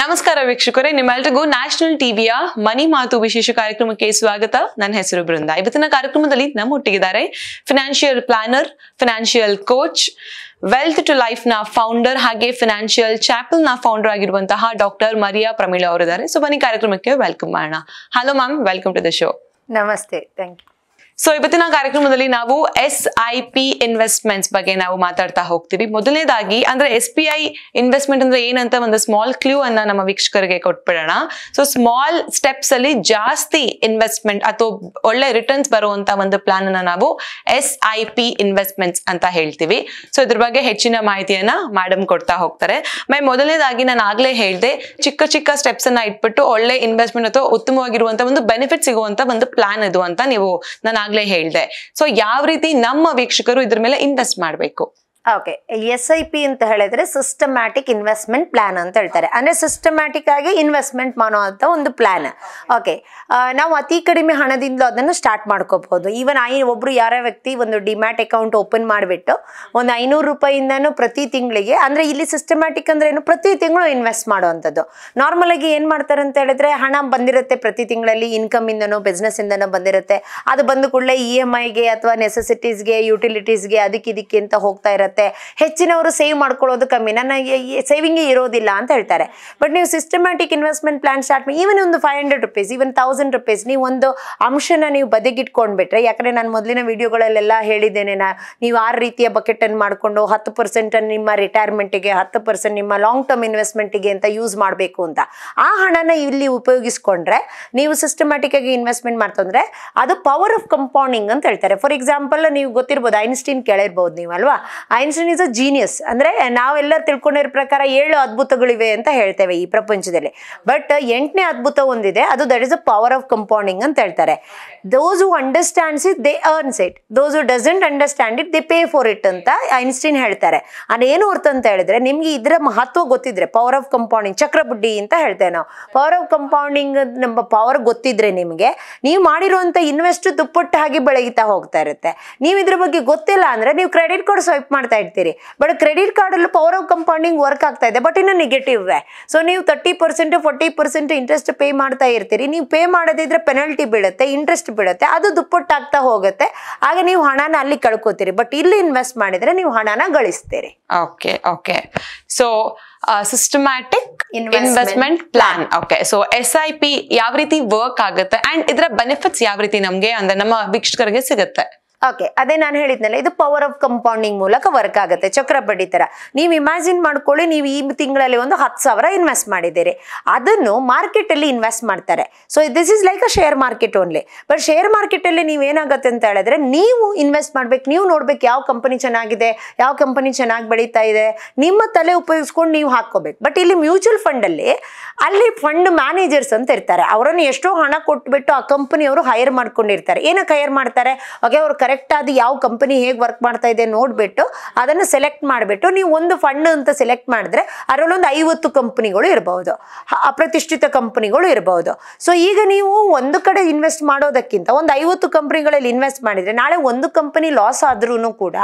ನಮಸ್ಕಾರ ವೀಕ್ಷಕರೇ ನಿಮ್ಮೆಲ್ರಿಗೂ ನ್ಯಾಷನಲ್ ಟಿವಿಯ ಮನಿ ಮಾತು ವಿಶೇಷ ಕಾರ್ಯಕ್ರಮಕ್ಕೆ ಸ್ವಾಗತ ನನ್ನ ಹೆಸರು ಬೃಂದ ಇವತ್ತಿನ ಕಾರ್ಯಕ್ರಮದಲ್ಲಿ ನಮ್ಮ ಒಟ್ಟಿಗಿದ್ದಾರೆ financial planner financial coach wealth to life ನ ಫೌಂಡರ್ ಹಾಗೆ ಫಿನಾನ್ಷಿಯಲ್ ಚಾಪಲ್ ನ ಫೌಂಡರ್ ಆಗಿರುವಂತಹ ಡಾಕ್ಟರ್ ಮರಿಯಾ ಪ್ರಮೀಳಾ ಅವರಿದ್ದಾರೆ ಸೊ ಬನ್ನಿ ಕಾರ್ಯಕ್ರಮಕ್ಕೆ ವೆಲ್ಕಮ್ ಮಾಡೋಣ hello ma'am welcome to the show ನಮಸ್ತೆ ಥ್ಯಾಂಕ್ ಯು ಸೊ ಇವತ್ತಿನ ಕಾರ್ಯಕ್ರಮದಲ್ಲಿ ನಾವು ಎಸ್ ಐ ಪಿ ಇನ್ವೆಸ್ಟ್ಮೆಂಟ್ಸ್ ಬಗ್ಗೆ ನಾವು ಮಾತಾಡ್ತಾ ಹೋಗ್ತೀವಿ ಮೊದಲನೇದಾಗಿ ಅಂದ್ರೆ ಎಸ್ ಪಿ ಐ ಇನ್ವೆಸ್ಟ್ಮೆಂಟ್ ಅಂದ್ರೆ ಏನಂತ ಒಂದು ಸ್ಮಾಲ್ ಕ್ಲೂ ಅನ್ನ ನಮ್ಮ ವೀಕ್ಷಕರಿಗೆ ಕೊಟ್ಬಿಡೋಣ ಸೊ ಸ್ಮಾಲ್ ಸ್ಟೆಪ್ಸ್ ಅಲ್ಲಿ ಜಾಸ್ತಿ ಇನ್ವೆಸ್ಟ್ಮೆಂಟ್ ಅಥವಾ ಒಳ್ಳೆ ರಿಟರ್ನ್ಸ್ ಬರುವಂತ ಒಂದು ಪ್ಲಾನ್ ಅನ್ನ ನಾವು ಎಸ್ ಐ ಪಿ ಇನ್ವೆಸ್ಟ್ಮೆಂಟ್ಸ್ ಅಂತ ಹೇಳ್ತೀವಿ ಸೊ ಇದ್ರ ಬಗ್ಗೆ ಹೆಚ್ಚಿನ ಮಾಹಿತಿಯನ್ನ ಮೇಡಮ್ ಕೊಡ್ತಾ ಹೋಗ್ತಾರೆ ಮೈ ಮೊದಲನೇದಾಗಿ ನಾನು ಆಗ್ಲೇ ಹೇಳಿದೆ ಚಿಕ್ಕ ಚಿಕ್ಕ ಸ್ಟೆಪ್ಸ್ ಅನ್ನ ಇಟ್ಬಿಟ್ಟು ಒಳ್ಳೆ ಇನ್ವೆಸ್ಟ್ಮೆಂಟ್ ಅಥವಾ ಉತ್ತಮವಾಗಿರುವಂತ ಒಂದು ಬೆನಿಫಿಟ್ ಸಿಗುವಂತ ಒಂದು ಪ್ಲಾನ್ ಇದು ಅಂತ ನೀವು ನನ್ನ ಈಗಾಗಲೇ ಹೇಳಿದೆ ಸೊ ಯಾವ ರೀತಿ ನಮ್ಮ ವೀಕ್ಷಕರು ಇದ್ರ ಮೇಲೆ ಇನ್ವೆಸ್ಟ್ ಮಾಡಬೇಕು ಓಕೆ ಎಸ್ ಐ ಪಿ ಅಂತ ಹೇಳಿದ್ರೆ ಸಿಸ್ಟಮ್ಯಾಟಿಕ್ ಇನ್ವೆಸ್ಟ್ಮೆಂಟ್ ಪ್ಲಾನ್ ಅಂತ ಹೇಳ್ತಾರೆ ಅಂದರೆ ಸಿಸ್ಟಮ್ಯಾಟಿಕ್ ಆಗಿ ಇನ್ವೆಸ್ಟ್ಮೆಂಟ್ ಮಾಡೋ ಅಂತ ಒಂದು ಪ್ಲಾನ್ ಓಕೆ ನಾವು ಅತಿ ಕಡಿಮೆ ಹಣದಿಂದಲೂ ಅದನ್ನು ಸ್ಟಾರ್ಟ್ ಮಾಡ್ಕೋಬಹುದು ಈವನ್ ಐ ಒಬ್ಬರು ಯಾರೇ ವ್ಯಕ್ತಿ ಒಂದು ಡಿಮ್ಯಾಟ್ ಅಕೌಂಟ್ ಓಪನ್ ಮಾಡಿಬಿಟ್ಟು ಒಂದು ಐನೂರು ರೂಪಾಯಿಂದನೂ ಪ್ರತಿ ತಿಂಗಳಿಗೆ ಅಂದರೆ ಇಲ್ಲಿ ಸಿಸ್ಟಮ್ಯಾಟಿಕ್ ಅಂದ್ರೆ ಏನು ಪ್ರತಿ ತಿಂಗಳು ಇನ್ವೆಸ್ಟ್ ಮಾಡುವಂಥದ್ದು ನಾರ್ಮಲ್ ಆಗಿ ಏನು ಮಾಡ್ತಾರೆ ಅಂತ ಹೇಳಿದ್ರೆ ಹಣ ಬಂದಿರುತ್ತೆ ಪ್ರತಿ ತಿಂಗಳಲ್ಲಿ ಇನ್ಕಮ್ ಇಂದನೋ ಬಿಸ್ನೆಸ್ ಇಂದನೋ ಬಂದಿರುತ್ತೆ ಅದು ಬಂದ ಕೂಡಲೇ ಇ e ಎಮ್ ಐಗೆ ಅಥವಾ ನೆಸೆಸಿಟೀಸ್ಗೆ ಯುಟಿಲಿಟೀಸ್ಗೆ ಅದಕ್ಕೆ ಇದಕ್ಕೆ ಅಂತ ಹೋಗ್ತಾ ಇರತ್ತೆ ಇರುತ್ತೆ ಹೆಚ್ಚಿನವರು ಸೇವ್ ಮಾಡ್ಕೊಳ್ಳೋದು ಕಮ್ಮಿ ನನ್ನ ಸೇವಿಂಗೇ ಇರೋದಿಲ್ಲ ಅಂತ ಹೇಳ್ತಾರೆ ಬಟ್ ನೀವು ಸಿಸ್ಟಮ್ಯಾಟಿಕ್ ಇನ್ವೆಸ್ಟ್ಮೆಂಟ್ ಪ್ಲಾನ್ ಸ್ಟಾರ್ಟ್ ಮಾಡಿ ಈವನ್ ಒಂದು five hundred rupees even thousand rupees ನೀವು ಒಂದು ಅಂಶನ ನೀವು ಬದಿಗಿಟ್ಕೊಂಡ್ಬಿಟ್ರೆ ಯಾಕಂದ್ರೆ ನಾನು ಮೊದಲಿನ ವಿಡಿಯೋಗಳಲ್ಲೆಲ್ಲ ಹೇಳಿದ್ದೇನೆ ನಾ ನೀವು ಆರು ರೀತಿಯ ಬಕೆಟನ್ನು ಮಾಡಿಕೊಂಡು ಹತ್ತು ಪರ್ಸೆಂಟ್ ನಿಮ್ಮ ರಿಟೈರ್ಮೆಂಟಿಗೆ ಹತ್ತು ಪರ್ಸೆಂಟ್ ನಿಮ್ಮ ಲಾಂಗ್ ಟರ್ಮ್ ಇನ್ವೆಸ್ಟ್ಮೆಂಟಿಗೆ ಅಂತ ಯೂಸ್ ಮಾಡಬೇಕು ಅಂತ ಆ ಹಣನ ಇಲ್ಲಿ ಉಪಯೋಗಿಸ್ಕೊಂಡ್ರೆ ನೀವು ಸಿಸ್ಟಮ್ಯಾಟಿಕ್ ಆಗಿ ಇನ್ವೆಸ್ಟ್ಮೆಂಟ್ ಮಾಡ್ತಂದ್ರೆ ಅದು ಪವರ್ ಆಫ್ ಕಂಪೌಂಡಿಂಗ್ ಅಂತ ಹೇಳ್ತಾರೆ ಫಾರ್ ಎಕ್ಸಾಂಪಲ್ ನೀವು ಗೊತ್ತಿರ್ಬೋದು ಐನ್ಸ್ಟೀನ್ ಕೇಳಿರ್ಬೋದು ನೀವು ಅಲ್ವಾ ಐನ್ಸ್ಟೈನ್ ಇಸ್ ಅ ಜೀನಿಯಸ್ ಅಂದ್ರೆ ನಾವೆಲ್ಲ ತಿಳ್ಕೊಂಡಿರೋ ಪ್ರಕಾರ ಏಳು ಅದ್ಭುತಗಳಿವೆ ಅಂತ ಹೇಳ್ತೇವೆ ಈ ಪ್ರಪಂಚದಲ್ಲಿ ಬಟ್ ಎಂಟನೇ ಅದ್ಭುತ ಒಂದಿದೆ ಅದು that is a power of compounding ಅಂತ ಹೇಳ್ತಾರೆ those who understands it they earns it those who doesn't understand it they pay for it ಅಂತ ಐನ್ಸ್ಟೈನ್ ಹೇಳ್ತಾರೆ ಏನು ಅರ್ಥ ಅಂತ ಹೇಳಿದ್ರೆ ನಿಮ್ಗೆ ಇದರ ಮಹತ್ವ ಗೊತ್ತಿದ್ರೆ ಪವರ್ ಆಫ್ ಕಂಪೌಂಡಿಂಗ್ ಚಕ್ರಬುಡ್ಡಿ ಅಂತ ಹೇಳ್ತೇವೆ ನಾವು ಪವರ್ ಆಫ್ ಕಂಪೌಂಡಿಂಗ್ ನಮ್ಮ ಪವರ್ ಗೊತ್ತಿದ್ರೆ ನಿಮಗೆ ನೀವು ಮಾಡಿರುವಂತ ಇನ್ವೆಸ್ಟ್ ದುಪ್ಪಟ್ಟಾಗಿ ಬೆಳಗಿತಾ ಹೋಗ್ತಾ ಇರುತ್ತೆ ನೀವು ಇದ್ರ ಬಗ್ಗೆ ಗೊತ್ತಿಲ್ಲ ಅಂದ್ರೆ ನೀವು ಕ್ರೆಡಿಟ್ ಕಾರ್ಡ್ ಸ್ವೈಪ್ ಮಾಡ್ತಾ ಮಾಡ್ತಾ ಇರ್ತೀರಿ ಬಟ್ ಕ್ರೆಡಿಟ್ ಕಾರ್ಡ್ ಅಲ್ಲಿ ಪವರ್ ಆಫ್ ಕಂಪೌಂಡಿಂಗ್ ವರ್ಕ್ ಆಗ್ತಾ ಇದೆ ಬಟ್ ಇನ್ನು ನೆಗೆಟಿವ್ ವೇ ಸೊ ನೀವು thirty percent forty percent interest pay ಮಾಡ್ತಾ ಇರ್ತೀರಿ ನೀವು ಪೇ ಮಾಡೋದಿದ್ರೆ ಪೆನಲ್ಟಿ ಬೀಳುತ್ತೆ ಇಂಟ್ರೆಸ್ಟ್ ಬೀಳುತ್ತೆ ಅದು ದುಪ್ಪಟ್ಟಾಗ್ತಾ ಹೋಗುತ್ತೆ ಹಾಗೆ ನೀವು ಹಣನ ಅಲ್ಲಿ ಕಳ್ಕೋತೀರಿ ಬಟ್ ಇಲ್ಲಿ ಇನ್ವೆಸ್ಟ್ ಮಾಡಿದ್ರೆ ನೀವು ಹಣನ ಗಳಿಸ್ತೀರಿ okay okay so systematic investment plan okay so S I P ಯಾವ ರೀತಿ ವರ್ಕ್ ಆಗುತ್ತೆ ಅಂಡ್ ಇದರ ಬೆನಿಫಿಟ್ಸ್ ಯಾವ ರೀತಿ ನಮಗೆ ಅಂದ್ರೆ ನಮ್ಮ ವೀಕ್ಷಕರಿಗೆ ಸಿಗುತ್ತೆ ಓಕೆ ಅದೇ ನಾನು ಹೇಳಿದ್ನಲ್ಲ ಇದು ಪವರ್ ಆಫ್ ಕಂಪೌಂಡಿಂಗ್ ಮೂಲಕ ವರ್ಕ್ ಆಗುತ್ತೆ ಚಕ್ರ ಬಡ್ಡಿ ತರ ನೀವು ಇಮ್ಯಾಜಿನ್ ಮಾಡ್ಕೊಳ್ಳಿ ನೀವು ಈ ತಿಂಗಳಲ್ಲಿ ಒಂದು ಹತ್ತು ಸಾವಿರ ಇನ್ವೆಸ್ಟ್ ಮಾಡಿದ್ದೀರಿ ಅದನ್ನು ಮಾರ್ಕೆಟ್ ಅಲ್ಲಿ ಇನ್ವೆಸ್ಟ್ ಮಾಡ್ತಾರೆ so this is like a share market only but share market ಅಲ್ಲಿ ನೀವು ಏನಾಗುತ್ತೆ ಅಂತ ಹೇಳಿದ್ರೆ ನೀವು ಇನ್ವೆಸ್ಟ್ ಮಾಡ್ಬೇಕು ನೀವು ನೋಡ್ಬೇಕು ಯಾವ ಕಂಪನಿ ಚೆನ್ನಾಗಿದೆ ಯಾವ ಕಂಪನಿ ಚೆನ್ನಾಗಿ ಬೆಳೀತಾ ಇದೆ ನಿಮ್ಮ ತಲೆ ಉಪಯೋಗಿಸ್ಕೊಂಡು ನೀವು ಹಾಕೋಬೇಕು ಬಟ್ ಇಲ್ಲಿ ಮ್ಯೂಚುವಲ್ ಫಂಡ್ ಅಲ್ಲಿ ಅಲ್ಲಿ ಫಂಡ್ ಮ್ಯಾನೇಜರ್ಸ್ ಅಂತ ಇರ್ತಾರೆ ಅವರನ್ನು ಎಷ್ಟೋ ಹಣ ಕೊಟ್ಬಿಟ್ಟು ಆ ಕಂಪನಿಯವರು ಹೈರ್ ಮಾಡ್ಕೊಂಡಿರ್ತಾರೆ ಏನಕ್ಕೆ ಹೈರ್ ಮಾಡ್ತಾರೆ ಓಕೆ ಅವರು ಕರೆಕ್ಟ್ ಆದ ಯಾವ ಕಂಪನಿ ಹೇಗೆ ವರ್ಕ್ ಮಾಡ್ತಾ ಇದೆ ನೋಡ್ಬಿಟ್ಟು ಅದನ್ನು ಸೆಲೆಕ್ಟ್ ಮಾಡಿಬಿಟ್ಟು ನೀವು ಒಂದು ಫಂಡ್ ಅಂತ ಸೆಲೆಕ್ಟ್ ಮಾಡಿದ್ರೆ ಅದರಲ್ಲೊಂದು ಐವತ್ತು ಕಂಪನಿಗಳು ಇರಬಹುದು ಅಪ್ರತಿಷ್ಠಿತ ಕಂಪನಿಗಳು ಇರಬಹುದು ಸೊ ಈಗ ನೀವು ಒಂದು ಕಡೆ ಇನ್ವೆಸ್ಟ್ ಮಾಡೋದಕ್ಕಿಂತ ಒಂದು ಐವತ್ತು ಕಂಪನಿಗಳಲ್ಲಿ ಇನ್ವೆಸ್ಟ್ ಮಾಡಿದರೆ ನಾಳೆ ಒಂದು ಕಂಪನಿ ಲಾಸ್ ಆದ್ರೂ ಕೂಡ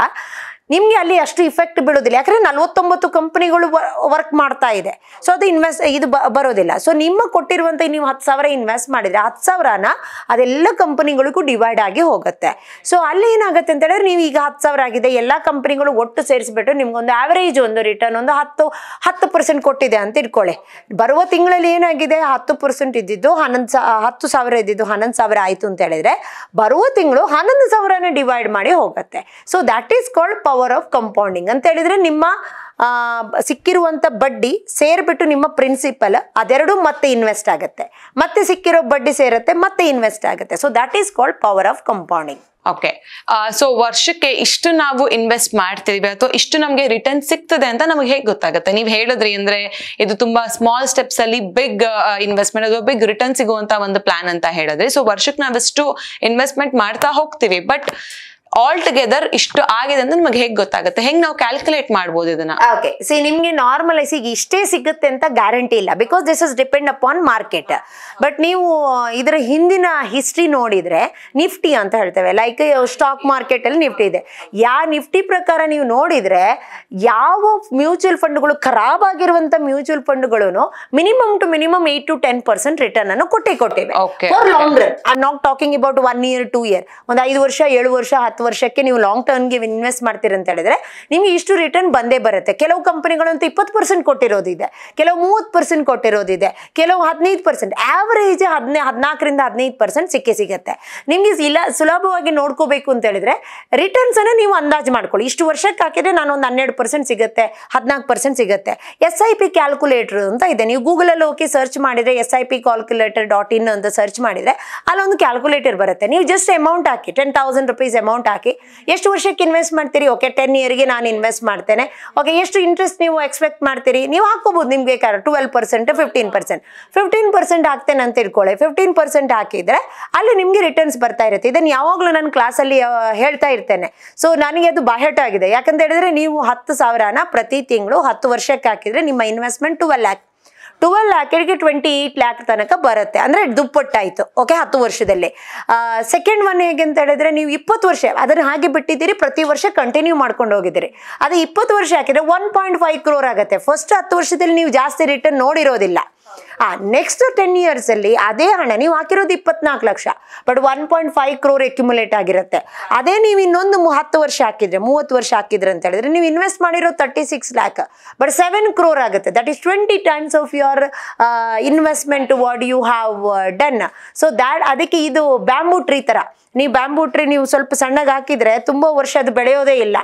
ನಿಮಗೆ ಅಲ್ಲಿ ಅಷ್ಟು ಇಫೆಕ್ಟ್ ಬೀಳೋದಿಲ್ಲ ಯಾಕಂದರೆ ನಲ್ವತ್ತೊಂಬತ್ತು ಕಂಪ್ನಿಗಳು ವರ್ಕ್ ಮಾಡ್ತಾ ಇದೆ ಸೊ ಅದು ಇನ್ವೆಸ್ಟ್ ಇದು ಬರೋದಿಲ್ಲ ಸೊ ನಿಮ್ಮ ಕೊಟ್ಟಿರುವಂಥ ನೀವು ಹತ್ತು ಸಾವಿರ ಇನ್ವೆಸ್ಟ್ ಮಾಡಿದರೆ ಹತ್ತು ಸಾವಿರನ ಅದೆಲ್ಲ ಕಂಪನಿಗಳಿಗೂ ಡಿವೈಡ್ ಆಗಿ ಹೋಗುತ್ತೆ ಸೊ ಅಲ್ಲಿ ಏನಾಗುತ್ತೆ ಅಂತ ಹೇಳಿದ್ರೆ ನೀವು ಈಗ ಹತ್ತು ಸಾವಿರ ಆಗಿದೆ ಎಲ್ಲ ಕಂಪ್ನಿಗಳು ಒಟ್ಟು ಸೇರಿಸ್ಬಿಟ್ಟು ನಿಮ್ಗೊಂದು ಆವರೇಜ್ ಒಂದು ರಿಟರ್ನ್ ಒಂದು ಹತ್ತು ಹತ್ತು ಪರ್ಸೆಂಟ್ ಕೊಟ್ಟಿದೆ ಅಂತ ಇಟ್ಕೊಳ್ಳಿ ಬರುವ ತಿಂಗಳಲ್ಲಿ ಏನಾಗಿದೆ ಹತ್ತು ಪರ್ಸೆಂಟ್ ಇದ್ದಿದ್ದು ಹನ್ನೊಂದು ಸಾ ಹತ್ತು ಸಾವಿರ ಇದ್ದಿದ್ದು ಹನ್ನೊಂದು ಸಾವಿರ ಆಯಿತು ಅಂತ ಹೇಳಿದ್ರೆ ಬರುವ ತಿಂಗಳು ಹನ್ನೊಂದು ಸಾವಿರನೇ ಡಿವೈಡ್ ಮಾಡಿ ಹೋಗುತ್ತೆ so that is called power power of compounding ಅಂತ ಹೇಳಿದ್ರೆ ನಿಮ್ಮ ಸಿಕ್ಕಿರುವಂತ ಬಡ್ಡಿ ಸೇರ್ಬಿಟ್ಟು ನಿಮ್ಮ ಪ್ರಿನ್ಸಿಪಲ್ ಅದೆರಡು ಮತ್ತೆ ಇನ್ವೆಸ್ಟ್ ಆಗುತ್ತೆ ಮತ್ತೆ ಸಿಕ್ಕಿರೋ ಬಡ್ಡಿ ಸೇರುತ್ತೆ ಮತ್ತೆ ಇನ್ವೆಸ್ಟ್ ಆಗುತ್ತೆ so that is called power of compounding okay so ವರ್ಷಕ್ಕೆ ಇಷ್ಟು ನಾವು ಇನ್ವೆಸ್ಟ್ ಮಾಡ್ತಿದೀವಿ ಅಥವಾ ಇಷ್ಟು ನಮಗೆ ರಿಟರ್ನ್ ಸಿಗ್ತದೆ ಅಂತ ನಮಗೆ ಹೇಗೆ ಗೊತ್ತಾಗುತ್ತೆ ನೀವು ಹೇಳಿದ್ರಿ ಅಂದ್ರೆ ಇದು ತುಂಬಾ ಸ್ಮಾಲ್ ಸ್ಟೆಪ್ಸ್ ಅಲ್ಲಿ ಬಿಗ್ ಇನ್ವೆಸ್ಟ್ಮೆಂಟ್ ಅಥವಾ ಬಿಗ್ ರಿಟರ್ನ್ ಸಿಗುವಂತ ಒಂದು ಪ್ಲಾನ್ ಅಂತ ಹೇಳಿದ್ರೆ ಸೊ ವರ್ಷಕ್ಕೆ ನಾವೆಷ್ಟು ಇನ್ವೆಸ್ಟ್ಮೆಂಟ್ ಮಾಡ್ತಾ ಹೋಗ್ತೀವಿ ಬಟ್ ಆಲ್ ಟುಗೆದರ್ ಇಷ್ಟು ಆಗಿದೆ ಅಂತ ನಿಮಗೆ ಹೇಗೆ ಗೊತ್ತಾಗುತ್ತೆ ಹೆಂಗ್ ನಾವು ಕ್ಯಾಲ್ಕುಲೇಟ್ ಮಾಡಬಹುದು ಇದನ್ನ ಓಕೆ ಸಿ ನಿಮ್ಗೆ ನಾರ್ಮಲ್ ಐಸಿ ಇಷ್ಟೇ ಸಿಗುತ್ತೆ ಅಂತ ಗ್ಯಾರಂಟಿ ಇಲ್ಲ because this is depend upon market but ನೀವು uh, ಇದರ ಹಿಂದಿನ ಹಿಸ್ಟ್ರಿ ನೋಡಿದ್ರೆ ನಿಫ್ಟಿ ಅಂತ ಹೇಳ್ತೇವೆ ಲೈಕ್ ಸ್ಟಾಕ್ ಮಾರ್ಕೆಟ್ ಅಲ್ಲಿ ನಿಫ್ಟಿ ಇದೆ ಯಾವ ನಿಫ್ಟಿ ಪ್ರಕಾರ ನೀವು ನೋಡಿದ್ರೆ ಯಾವ ಮ್ಯೂಚುವಲ್ ಫಂಡ್ಗಳು ಖರಾಬ್ ಆಗಿರುವಂತ ಮ್ಯೂಚುವಲ್ ಫಂಡ್ಗಳು minimum to minimum eight to ten percent return ಅನ್ನು ಕೊಟ್ಟೆ ಕೊಟ್ಟಿವೆ long run not talking about one year two year ಒಂದು ಐದು ವರ್ಷ ಏಳು ವರ್ಷ ಹತ್ತು ಹತ್ತು ವರ್ಷಕ್ಕೆ ನೀವು ಲಾಂಗ್ ಟರ್ಮ್ಗೆ ಇನ್ವೆಸ್ಟ್ ಮಾಡ್ತೀರ ಅಂತ ಹೇಳಿದ್ರೆ ನಿಮಗೆ ಇಷ್ಟು ರಿಟರ್ನ್ ಬಂದೇ ಬರುತ್ತೆ ಕೆಲವು ಕಂಪನಿಗಳಂತೂ ಇಪ್ಪತ್ತು ಪರ್ಸೆಂಟ್ ಕೊಟ್ಟಿರೋದಿದೆ ಕೆಲವು ಮೂವತ್ತು ಪರ್ಸೆಂಟ್ ಕೊಟ್ಟಿರೋದಿದೆ ಕೆಲವು ಹದಿನೈದು ಪರ್ಸೆಂಟ್ ಆವರೇಜ್ ಹದಿನೈ ಹದಿನಾಲ್ಕರಿಂದ ಹದಿನೈದು ಪರ್ಸೆಂಟ್ ಸಿಕ್ಕೇ ಸಿಗುತ್ತೆ ನಿಮಗೆ ಇಲ್ಲ ಸುಲಭವಾಗಿ ನೋಡ್ಕೋಬೇಕು ಅಂತ ಹೇಳಿದ್ರೆ ರಿಟರ್ನ್ಸನ್ನು ನೀವು ಅಂದಾಜು ಮಾಡ್ಕೊಳ್ಳಿ ಇಷ್ಟು ವರ್ಷಕ್ಕೆ ಹಾಕಿದ್ರೆ ನಾನು ಒಂದು ಹನ್ನೆರಡು ಪರ್ಸೆಂಟ್ ಸಿಗುತ್ತೆ ಹದಿನಾಲ್ಕು ಪರ್ಸೆಂಟ್ ಸಿಗುತ್ತೆ ಎಸ್ ಐ ಪಿ ಕ್ಯಾಲ್ಕುಲೇಟರ್ ಅಂತ ಇದೆ ನೀವು ಗೂಗಲಲ್ಲಿ ಹೋಗಿ ಸರ್ಚ್ ಮಾಡಿದರೆ S I P calculator dot in ಅಂತ ಸರ್ಚ್ ಮಾಡಿದರೆ ಅಲ್ಲೊಂದು ಕ್ಯಾಲ್ಕುಲೇಟರ್ ಬರುತ್ತೆ ನೀವು ಜಸ್ಟ್ ಅಮೌಂಟ್ ಹಾಕಿ ten thousand rupees amount amount ಹಾಕಿ ಎಷ್ಟು ವರ್ಷಕ್ಕೆ ಇನ್ವೆಸ್ಟ್ ಮಾಡ್ತೀರಿ ಓಕೆ ಟೆನ್ ಇಯರ್ಗೆ ನಾನು ಇನ್ವೆಸ್ಟ್ ಮಾಡ್ತೇನೆ ಓಕೆ ಎಷ್ಟು ಇಂಟ್ರೆಸ್ಟ್ ನೀವು ಎಕ್ಸ್ಪೆಕ್ಟ್ ಮಾಡ್ತೀರಿ ನೀವು ಹಾಕೋಬಹುದು ನಿಮಗೆ twelve percent fifteen percent fifteen percent ಹಾಕ್ತೇನೆ ಅಂತ ಇಟ್ಕೊಳ್ಳಿ ಫಿಫ್ಟೀನ್ ಪರ್ಸೆಂಟ್ ಹಾಕಿದ್ರೆ ಅಲ್ಲಿ ನಿಮಗೆ ರಿಟರ್ನ್ಸ್ ಬರ್ತಾ ಇರುತ್ತೆ ಇದನ್ನು ಯಾವಾಗಲೂ ನಾನು ಕ್ಲಾಸಲ್ಲಿ ಹೇಳ್ತಾ ಇರ್ತೇನೆ ಸೊ ನನಗೆ ಅದು ಬಹಳ ಆಗಿದೆ ಯಾಕಂತ ಹೇಳಿದ್ರೆ ನೀವು ಹತ್ತು ಸಾವಿರನ ಪ್ರತಿ ತಿಂಗಳು ಹತ್ತು ವರ್ಷಕ್ಕೆ ಹಾಕಿದ್ರೆ ನಿಮ್ಮ ಇನ್ವೆಸ್ಟ್ಮೆಂಟ್ ಟ್ವೆಲ್ ಲ್ಯಾಕ್ ಟ್ವೆಲ್ ಲ್ಯಾಕೆಡ್ಗೆ ಟ್ವೆಂಟಿ ಏಟ್ ಲ್ಯಾಕ್ ತನಕ ಬರುತ್ತೆ ಅಂದರೆ ದುಪ್ಪಟ್ಟಾಯಿತು ಓಕೆ ಹತ್ತು ವರ್ಷದಲ್ಲಿ ಸೆಕೆಂಡ್ ಒನ್ ಹೇಗೆ ಅಂತ ಹೇಳಿದ್ರೆ ನೀವು ಇಪ್ಪತ್ತು ವರ್ಷ ಅದನ್ನು ಹಾಗೆ ಬಿಟ್ಟಿದ್ದೀರಿ ಪ್ರತಿ ವರ್ಷ ಕಂಟಿನ್ಯೂ ಮಾಡ್ಕೊಂಡು ಹೋಗಿದ್ದೀರಿ ಅದು ಇಪ್ಪತ್ತು ವರ್ಷ ಹಾಕಿದರೆ ಒನ್ ಪಾಯಿಂಟ್ ಫೈವ್ ಕ್ರೋರ್ ಆಗುತ್ತೆ ಫಸ್ಟ್ ಹತ್ತು ವರ್ಷದಲ್ಲಿ ನೀವು ಜಾಸ್ತಿ ರಿಟರ್ನ್ ನೋಡಿರೋದಿಲ್ಲ ಆ ನೆಕ್ಸ್ಟ್ ಟೆನ್ ಇಯರ್ಸಲ್ಲಿ ಅದೇ ಹಣ ನೀವು ಹಾಕಿರೋದು ಇಪ್ಪತ್ನಾಲ್ಕು ಲಕ್ಷ but one point five crore accumulate ಆಗಿರುತ್ತೆ ಅದೇ ನೀವು ಇನ್ನೊಂದು ಹತ್ತು ವರ್ಷ ಹಾಕಿದ್ರೆ ಮೂವತ್ತು ವರ್ಷ ಹಾಕಿದ್ರೆ ಅಂತ ಹೇಳಿದ್ರೆ ನೀವು ಇನ್ವೆಸ್ಟ್ ಮಾಡಿರೋ thirty six lakh but seven crore ಆಗುತ್ತೆ that is twenty times of your investment what you have done so that ಅದಕ್ಕೆ ಇದು ಬ್ಯಾಂಬು ಟ್ರೀ ಥರ ನೀವು ಬ್ಯಾಂಬೂ ಟ್ರೀ ನೀವು ಸ್ವಲ್ಪ ಸಣ್ಣಗೆ ಹಾಕಿದ್ರೆ ತುಂಬ ವರ್ಷ ಅದು ಬೆಳೆಯೋದೇ ಇಲ್ಲ